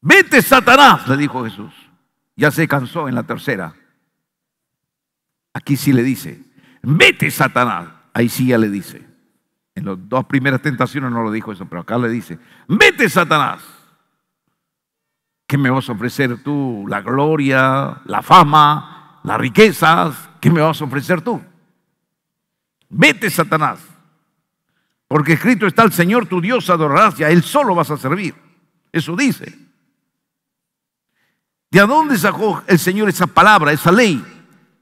S1: Vete, Satanás, le dijo Jesús. Ya se cansó en la tercera. Aquí sí le dice, vete, Satanás. Ahí sí ya le dice. En las dos primeras tentaciones no lo dijo eso, pero acá le dice, vete, Satanás. ¿Qué me vas a ofrecer tú? La gloria, la fama, las riquezas. ¿Qué me vas a ofrecer tú? Vete, Satanás. Porque escrito está el Señor tu Dios adorarás y Él solo vas a servir. Eso dice. ¿De dónde sacó el Señor esa palabra, esa ley?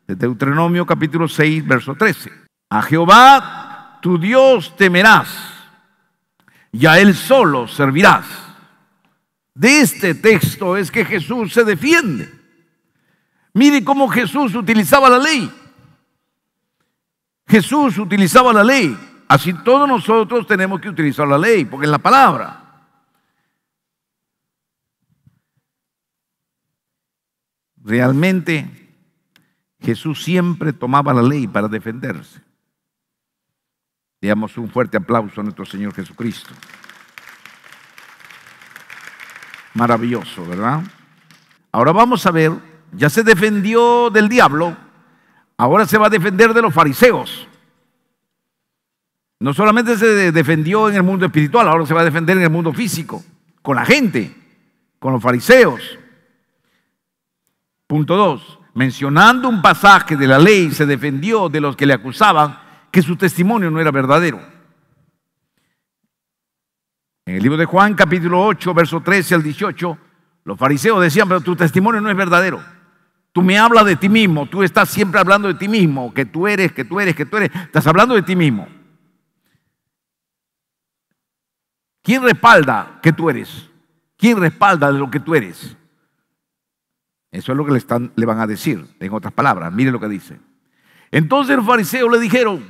S1: De Deuteronomio capítulo 6, verso 13. A Jehová tu Dios temerás y a Él solo servirás. De este texto es que Jesús se defiende. Mire cómo Jesús utilizaba la ley. Jesús utilizaba la ley. Así todos nosotros tenemos que utilizar la ley, porque es la palabra. Realmente Jesús siempre tomaba la ley para defenderse. Damos un fuerte aplauso a nuestro Señor Jesucristo. Maravilloso, ¿verdad? Ahora vamos a ver, ya se defendió del diablo, ahora se va a defender de los fariseos. No solamente se defendió en el mundo espiritual, ahora se va a defender en el mundo físico, con la gente, con los fariseos. Punto 2. Mencionando un pasaje de la ley, se defendió de los que le acusaban que su testimonio no era verdadero. En el libro de Juan, capítulo 8, verso 13 al 18, los fariseos decían, pero tu testimonio no es verdadero. Tú me hablas de ti mismo, tú estás siempre hablando de ti mismo, que tú eres, que tú eres, que tú eres, estás hablando de ti mismo. ¿Quién respalda que tú eres? ¿Quién respalda de lo que tú eres? Eso es lo que le, van a decir, en otras palabras. Mire lo que dice. Entonces los fariseos le dijeron,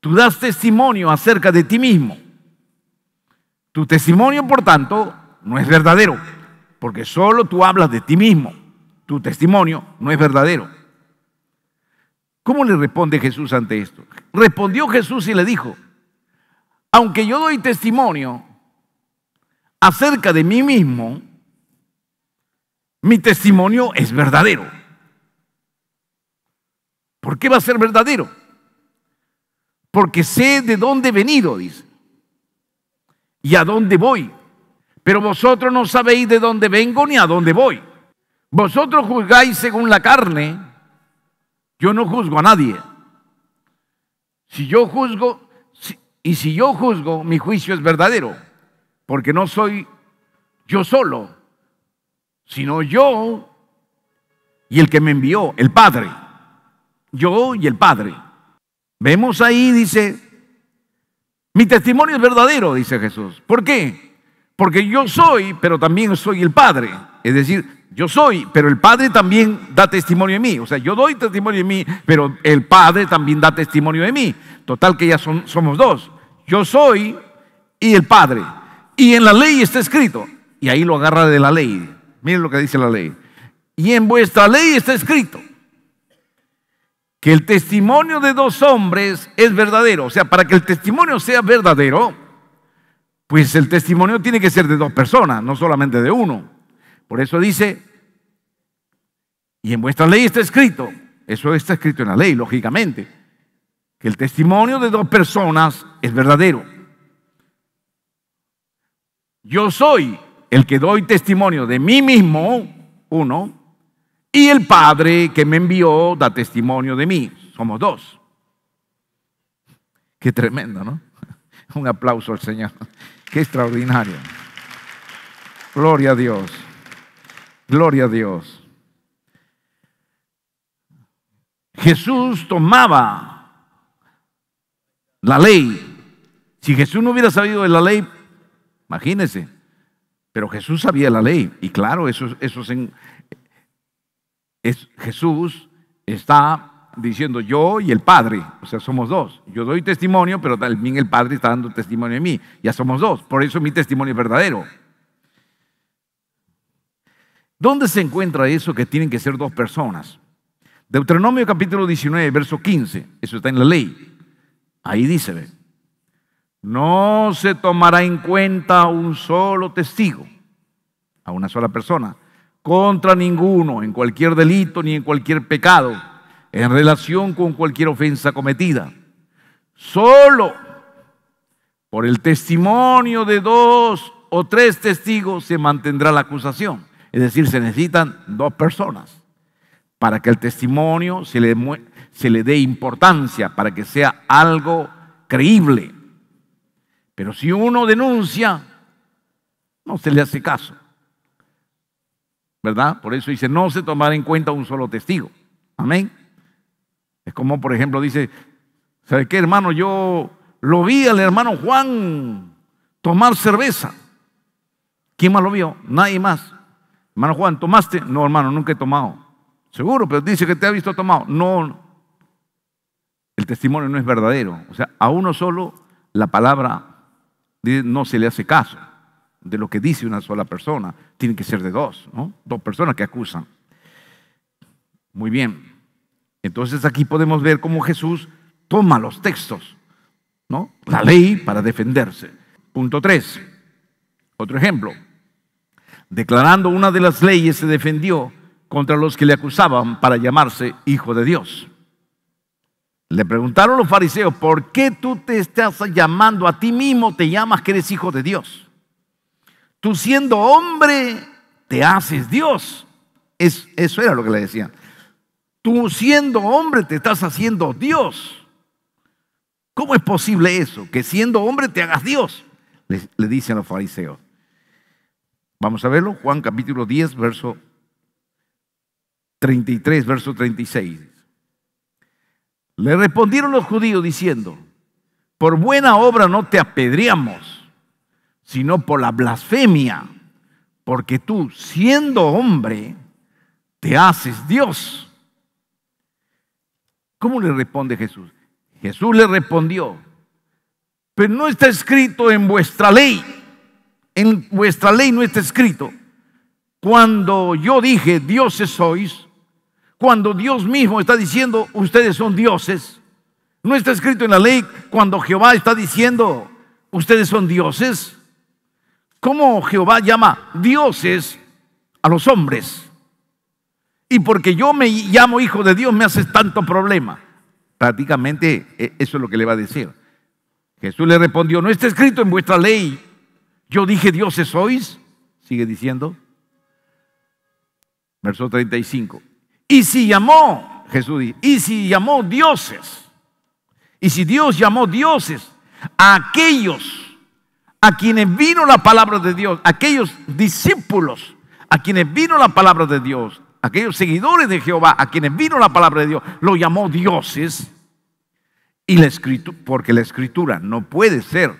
S1: tú das testimonio acerca de ti mismo. Tu testimonio, por tanto, no es verdadero, porque solo tú hablas de ti mismo. Tu testimonio no es verdadero. ¿Cómo le responde Jesús ante esto? Respondió Jesús y le dijo, aunque yo doy testimonio acerca de mí mismo, mi testimonio es verdadero. ¿Por qué va a ser verdadero? Porque sé de dónde he venido, dice, y a dónde voy. Pero vosotros no sabéis de dónde vengo ni a dónde voy. Vosotros juzgáis según la carne. Yo no juzgo a nadie. Si yo juzgo, y si yo juzgo, mi juicio es verdadero, porque no soy yo solo, sino yo y el que me envió, el Padre. Yo y el Padre. Vemos ahí, dice, mi testimonio es verdadero, dice Jesús. ¿Por qué? Porque yo soy, pero también soy el Padre. Es decir, yo soy, pero el Padre también da testimonio de mí. O sea, yo doy testimonio de mí, pero el Padre también da testimonio de mí. Total que ya son, somos dos. Yo soy y el Padre. Y en la ley está escrito. Y ahí lo agarra de la ley. Miren lo que dice la ley. Y en vuestra ley está escrito que el testimonio de dos hombres es verdadero. O sea, para que el testimonio sea verdadero, pues el testimonio tiene que ser de dos personas, no solamente de uno. Por eso dice, y en vuestra ley está escrito, eso está escrito en la ley, lógicamente, que el testimonio de dos personas es verdadero. Yo soy el que doy testimonio de mí mismo, uno, y el Padre que me envió da testimonio de mí. Somos dos. Qué tremendo, ¿no? Un aplauso al Señor. Qué extraordinario. Gloria a Dios. Gloria a Dios. Jesús tomaba la ley. Si Jesús no hubiera sabido de la ley, imagínense, pero Jesús sabía la ley y claro, eso, eso es en, es, Jesús está diciendo yo y el Padre, o sea, somos dos. Yo doy testimonio, pero también el Padre está dando testimonio de mí. Ya somos dos, por eso mi testimonio es verdadero. ¿Dónde se encuentra eso que tienen que ser dos personas? Deuteronomio capítulo 19, verso 15, eso está en la ley. Ahí dice, no se tomará en cuenta un solo testigo, a una sola persona, contra ninguno, en cualquier delito ni en cualquier pecado, en relación con cualquier ofensa cometida. Solo por el testimonio de dos o tres testigos se mantendrá la acusación. Es decir, se necesitan dos personas para que el testimonio se le, se le dé importancia, para que sea algo creíble. Pero si uno denuncia, no se le hace caso. ¿Verdad? Por eso dice, no se tomará en cuenta un solo testigo. Amén. Es como, por ejemplo, dice, ¿sabe qué, hermano? Yo lo vi al hermano Juan tomar cerveza. ¿Quién más lo vio? Nadie más. Hermano Juan, ¿tomaste? No, hermano, nunca he tomado. Seguro, pero dice que te ha visto tomado. No, el testimonio no es verdadero. O sea, a uno solo la palabra no se le hace caso de lo que dice una sola persona, tiene que ser de dos, ¿no? Dos personas que acusan. Muy bien. Entonces aquí podemos ver cómo Jesús toma los textos, ¿no? La ley para defenderse. Punto 3. Otro ejemplo. Declarando una de las leyes se defendió contra los que le acusaban para llamarse hijo de Dios. Le preguntaron los fariseos, ¿por qué tú te estás llamando a ti mismo, te llamas que eres hijo de Dios? Tú siendo hombre, te haces Dios. Es, eso era lo que le decían. Tú siendo hombre, te estás haciendo Dios. ¿Cómo es posible eso? Que siendo hombre te hagas Dios, le, le dicen los fariseos. Vamos a verlo, Juan capítulo 10, verso 33, verso 36. Le respondieron los judíos diciendo, por buena obra no te apedreamos, sino por la blasfemia, porque tú, siendo hombre, te haces Dios. ¿Cómo le responde Jesús? Jesús le respondió, pero pues no está escrito en vuestra ley, en vuestra ley no está escrito. Cuando yo dije, dioses sois, cuando Dios mismo está diciendo, ustedes son dioses. No está escrito en la ley cuando Jehová está diciendo, ustedes son dioses. ¿Cómo Jehová llama dioses a los hombres? Y porque yo me llamo hijo de Dios me haces tanto problema. Prácticamente e, eso es lo que le va a decir. Jesús le respondió, no está escrito en vuestra ley, yo dije dioses sois. Sigue diciendo. Verso 35. Y si llamó, Jesús dice, y si llamó dioses, y si Dios llamó dioses a aquellos a quienes vino la palabra de Dios, aquellos discípulos a quienes vino la palabra de Dios, aquellos seguidores de Jehová a quienes vino la palabra de Dios, lo llamó dioses. Y la escritura, porque la escritura no puede ser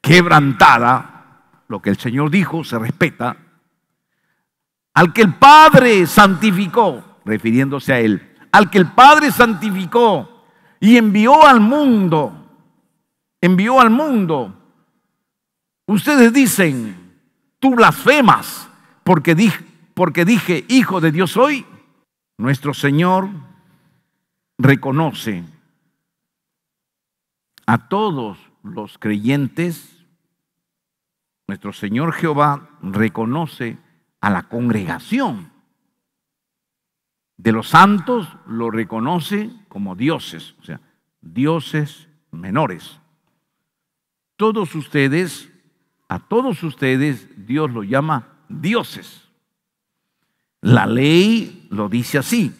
S1: quebrantada, lo que el Señor dijo se respeta. Al que el Padre santificó, refiriéndose a Él, al que el Padre santificó y envió al mundo, envió al mundo. Ustedes dicen, tú blasfemas porque dije, porque dije, hijo de Dios soy. Nuestro Señor reconoce a todos los creyentes, nuestro Señor Jehová reconoce a la congregación de los santos lo reconoce como dioses, o sea, dioses menores. Todos ustedes, a todos ustedes Dios lo llama dioses. La ley lo dice así,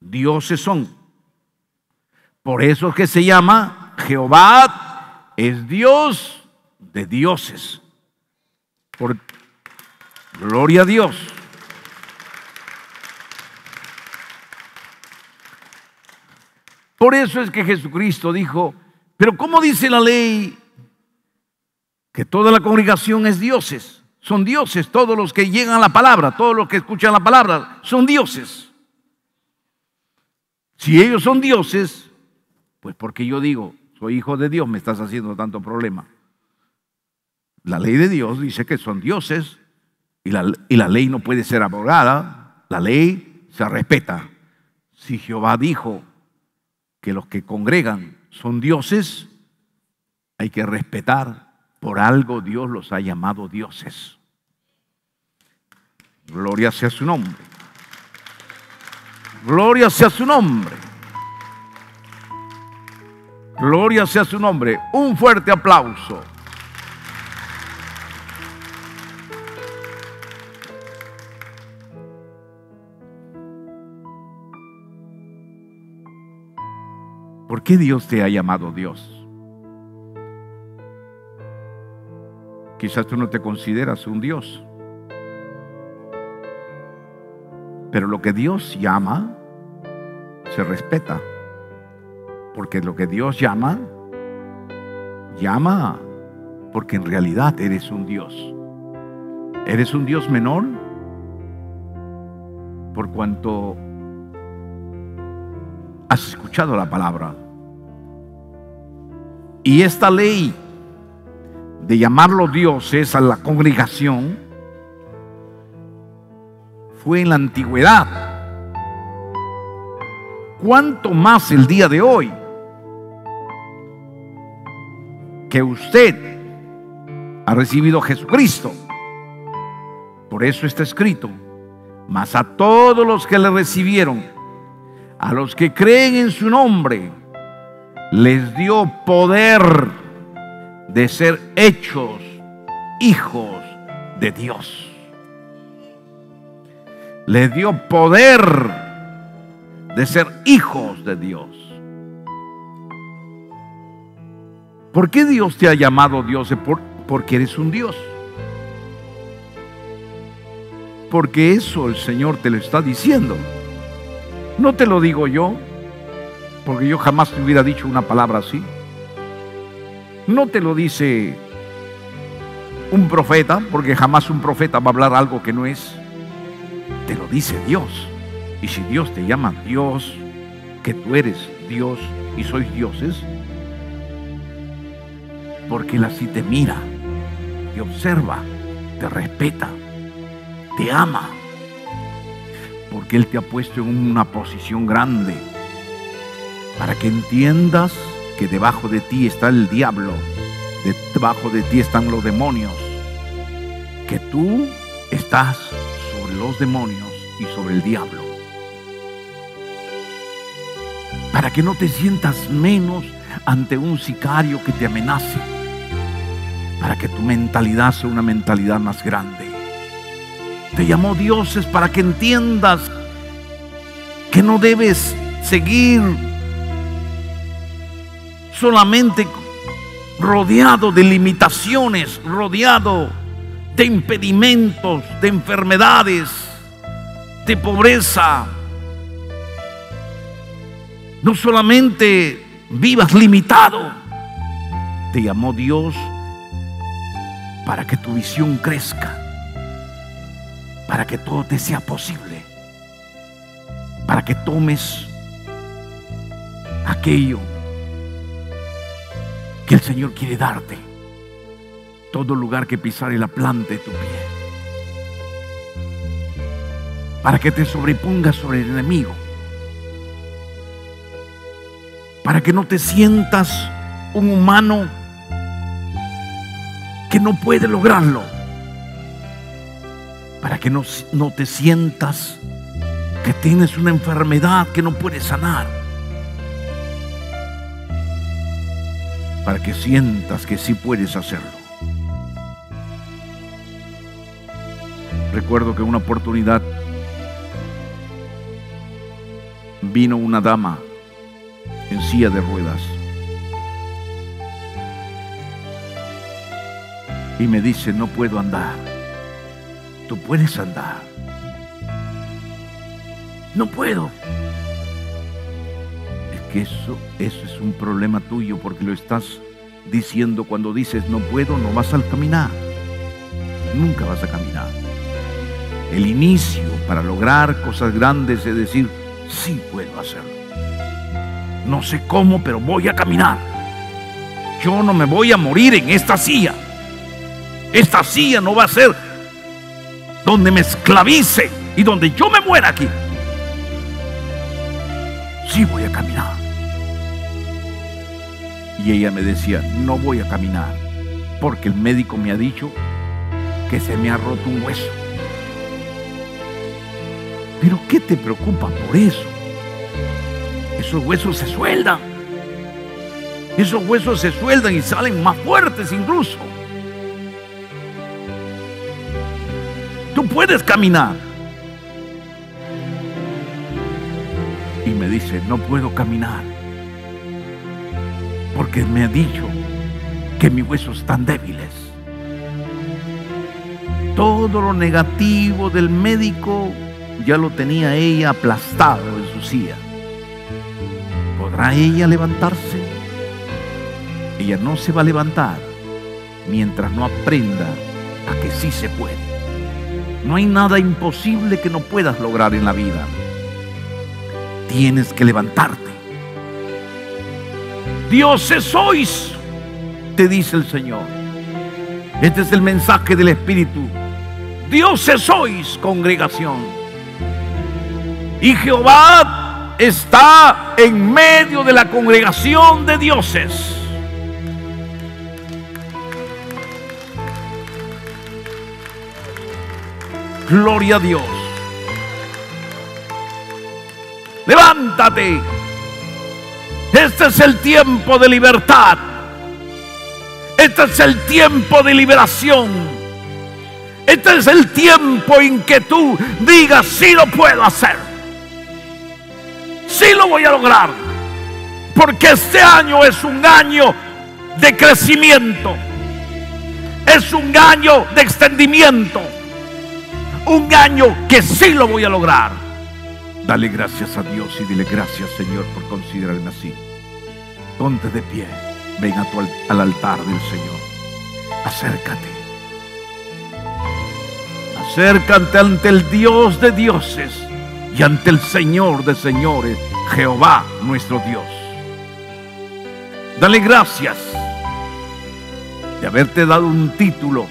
S1: dioses son. Por eso es que se llama Jehová es Dios de dioses. Por, gloria a Dios. Por eso es que Jesucristo dijo, pero ¿cómo dice la ley que toda la congregación es dioses? Son dioses todos los que llegan a la palabra, todos los que escuchan la palabra, son dioses. Si ellos son dioses, pues porque yo digo, soy hijo de Dios, me estás haciendo tanto problema. La ley de Dios dice que son dioses y la, y la ley no puede ser abrogada, la ley se respeta. Si Jehová dijo, que los que congregan son dioses, hay que respetar. Por algo Dios los ha llamado dioses. Gloria sea su nombre. Gloria sea su nombre. Gloria sea su nombre. Un fuerte aplauso. ¿Por qué Dios te ha llamado Dios? Quizás tú no te consideras un Dios. Pero lo que Dios llama se respeta. Porque lo que Dios llama, llama porque en realidad eres un Dios. Eres un Dios menor por cuanto has escuchado la palabra. Y esta ley de llamar los dioses a la congregación fue en la antigüedad. ¿Cuánto más el día de hoy? Que usted ha recibido a Jesucristo. Por eso está escrito, mas a todos los que le recibieron, a los que creen en su nombre, les dio poder de ser hechos hijos de Dios. Les dio poder de ser hijos de Dios. ¿Por qué Dios te ha llamado Dios? Porque eres un Dios. Porque eso el Señor te lo está diciendo. No te lo digo yo, porque yo jamás te hubiera dicho una palabra así. No te lo dice un profeta, porque jamás un profeta va a hablar algo que no es. Te lo dice Dios. Y si Dios te llama Dios, que tú eres Dios y sois dioses, porque Él así te mira, te observa, te respeta, te ama, porque Él te ha puesto en una posición grande para que entiendas que debajo de ti está el diablo, debajo de ti están los demonios, que tú estás sobre los demonios y sobre el diablo. Para que no te sientas menos ante un sicario que te amenace, para que tu mentalidad sea una mentalidad más grande. Te llamó dioses para que entiendas que no debes seguir solamente rodeado de limitaciones, rodeado de impedimentos, de enfermedades, de pobreza. No solamente vivas limitado, te llamó Dios para que tu visión crezca, para que todo te sea posible, para que tomes aquello que el Señor quiere darte. Todo lugar que pisare la planta de tu pie. Para que te sobrepongas sobre el enemigo. Para que no te sientas un humano que no puede lograrlo. Para que no, no te sientas que tienes una enfermedad que no puedes sanar para que sientas que sí puedes hacerlo. Recuerdo que una oportunidad vino una dama en silla de ruedas y me dice, no puedo andar, tú puedes andar. No puedo eso, eso es un problema tuyo porque lo estás diciendo cuando dices no puedo, no vas a caminar. Nunca vas a caminar. El inicio para lograr cosas grandes es decir, sí puedo hacerlo. No sé cómo, pero voy a caminar. Yo no me voy a morir en esta silla. Esta silla no va a ser donde me esclavice y donde yo me muera aquí. Sí voy a caminar y ella me decía, no voy a caminar porque el médico me ha dicho que se me ha roto un hueso. Pero ¿qué te preocupa por eso? Esos huesos se sueldan. Esos huesos se sueldan y salen más fuertes incluso. Tú puedes caminar. Y me dice, no puedo caminar porque me ha dicho que mis huesos están débiles. Todo lo negativo del médico ya lo tenía ella aplastado en su silla. ¿Podrá ella levantarse? Ella no se va a levantar mientras no aprenda a que sí se puede. No hay nada imposible que no puedas lograr en la vida. Tienes que levantarte dioses sois, te dice el Señor. Este es el mensaje del Espíritu. Dioses sois, congregación. Y Jehová está en medio de la congregación de dioses. Gloria a Dios. Levántate este es el tiempo de libertad. Este es el tiempo de liberación. Este es el tiempo en que tú digas, sí lo puedo hacer. Sí lo voy a lograr. Porque este año es un año de crecimiento. Es un año de extendimiento. Un año que sí lo voy a lograr. Dale gracias a Dios y dile gracias Señor por considerarme así. Ponte de pie, ven al altar del Señor. Acércate. Acércate ante el Dios de dioses y ante el Señor de señores, Jehová nuestro Dios. Dale gracias de haberte dado un título,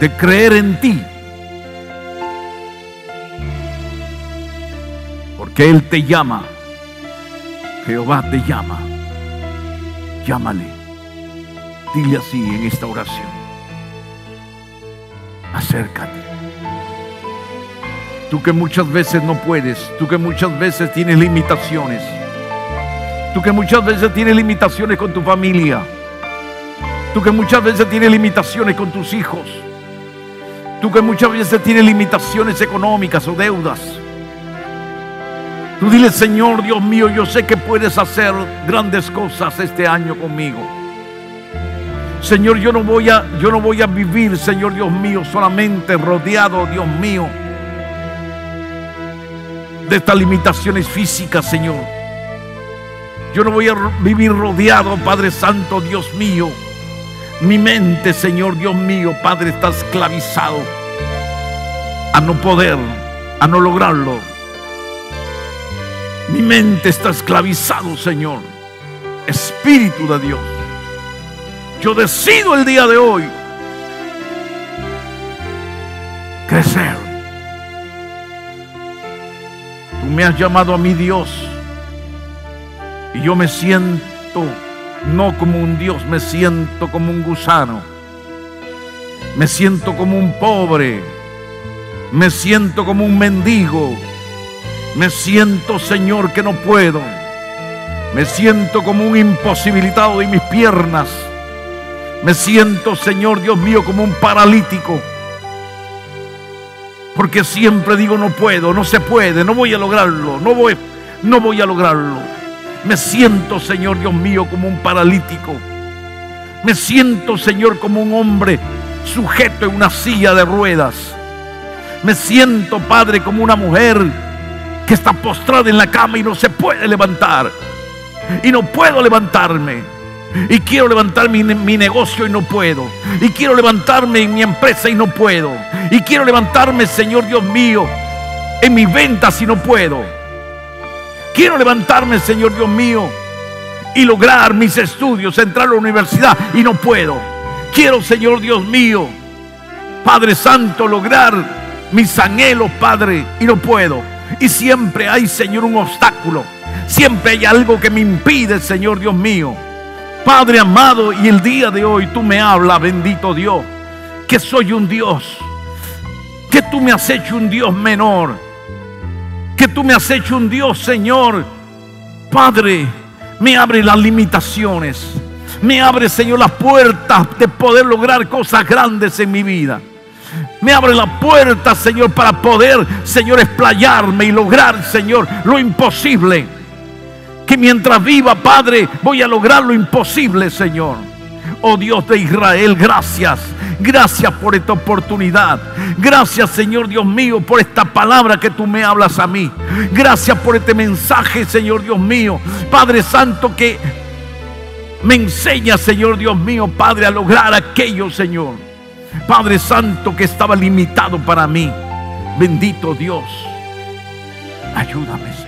S1: de creer en ti que Él te llama. Jehová te llama. Llámale. Dile así en esta oración. Acércate. Tú que muchas veces no puedes, tú que muchas veces tienes limitaciones, tú que muchas veces tienes limitaciones con tu familia, tú que muchas veces tienes limitaciones con tus hijos, tú que muchas veces tienes limitaciones económicas o deudas, Tú dile, Señor Dios mío, yo sé que puedes hacer grandes cosas este año conmigo. Señor, yo no voy a, yo no voy a vivir, Señor Dios mío, solamente rodeado, Dios mío, de estas limitaciones físicas, Señor. Yo no voy a vivir rodeado, Padre Santo, Dios mío. Mi mente, Señor Dios mío, Padre, está esclavizado a no poder, a no lograrlo mi mente está esclavizado, Señor. Espíritu de Dios. Yo decido el día de hoy crecer. Tú me has llamado a mi Dios. Y yo me siento no como un Dios, me siento como un gusano. Me siento como un pobre. Me siento como un mendigo me siento, Señor, que no puedo. Me siento como un imposibilitado de mis piernas. Me siento, Señor Dios mío, como un paralítico. Porque siempre digo, no puedo, no se puede, no voy a lograrlo, no voy, no voy a lograrlo. Me siento, Señor Dios mío, como un paralítico. Me siento, Señor, como un hombre sujeto en una silla de ruedas. Me siento, Padre, como una mujer que está postrada en la cama y no se puede levantar. Y no puedo levantarme. Y quiero levantar mi, mi, negocio y no puedo. Y quiero levantarme en mi empresa y no puedo. Y quiero levantarme, Señor Dios mío, en mis ventas y no puedo. Quiero levantarme, Señor Dios mío, y lograr mis estudios, entrar a la universidad y no puedo. Quiero, Señor Dios mío, Padre Santo, lograr mis anhelos, Padre, y no puedo. Y siempre hay, Señor, un obstáculo. Siempre hay algo que me impide, Señor Dios mío. Padre amado, y el día de hoy tú me hablas, bendito Dios, que soy un Dios, que tú me has hecho un Dios menor, que tú me has hecho un Dios, Señor. Padre, me abre las limitaciones, me abre, Señor, las puertas de poder lograr cosas grandes en mi vida. Me abre la puerta, Señor, para poder, Señor, explayarme y lograr, Señor, lo imposible. Que mientras viva, Padre, voy a lograr lo imposible, Señor. Oh Dios de Israel, gracias. Gracias por esta oportunidad. Gracias, Señor Dios mío, por esta palabra que tú me hablas a mí. Gracias por este mensaje, Señor Dios mío. Padre Santo, que me enseña, Señor Dios mío, Padre, a lograr aquello, Señor Padre Santo, que estaba limitado para mí. Bendito Dios, ayúdame,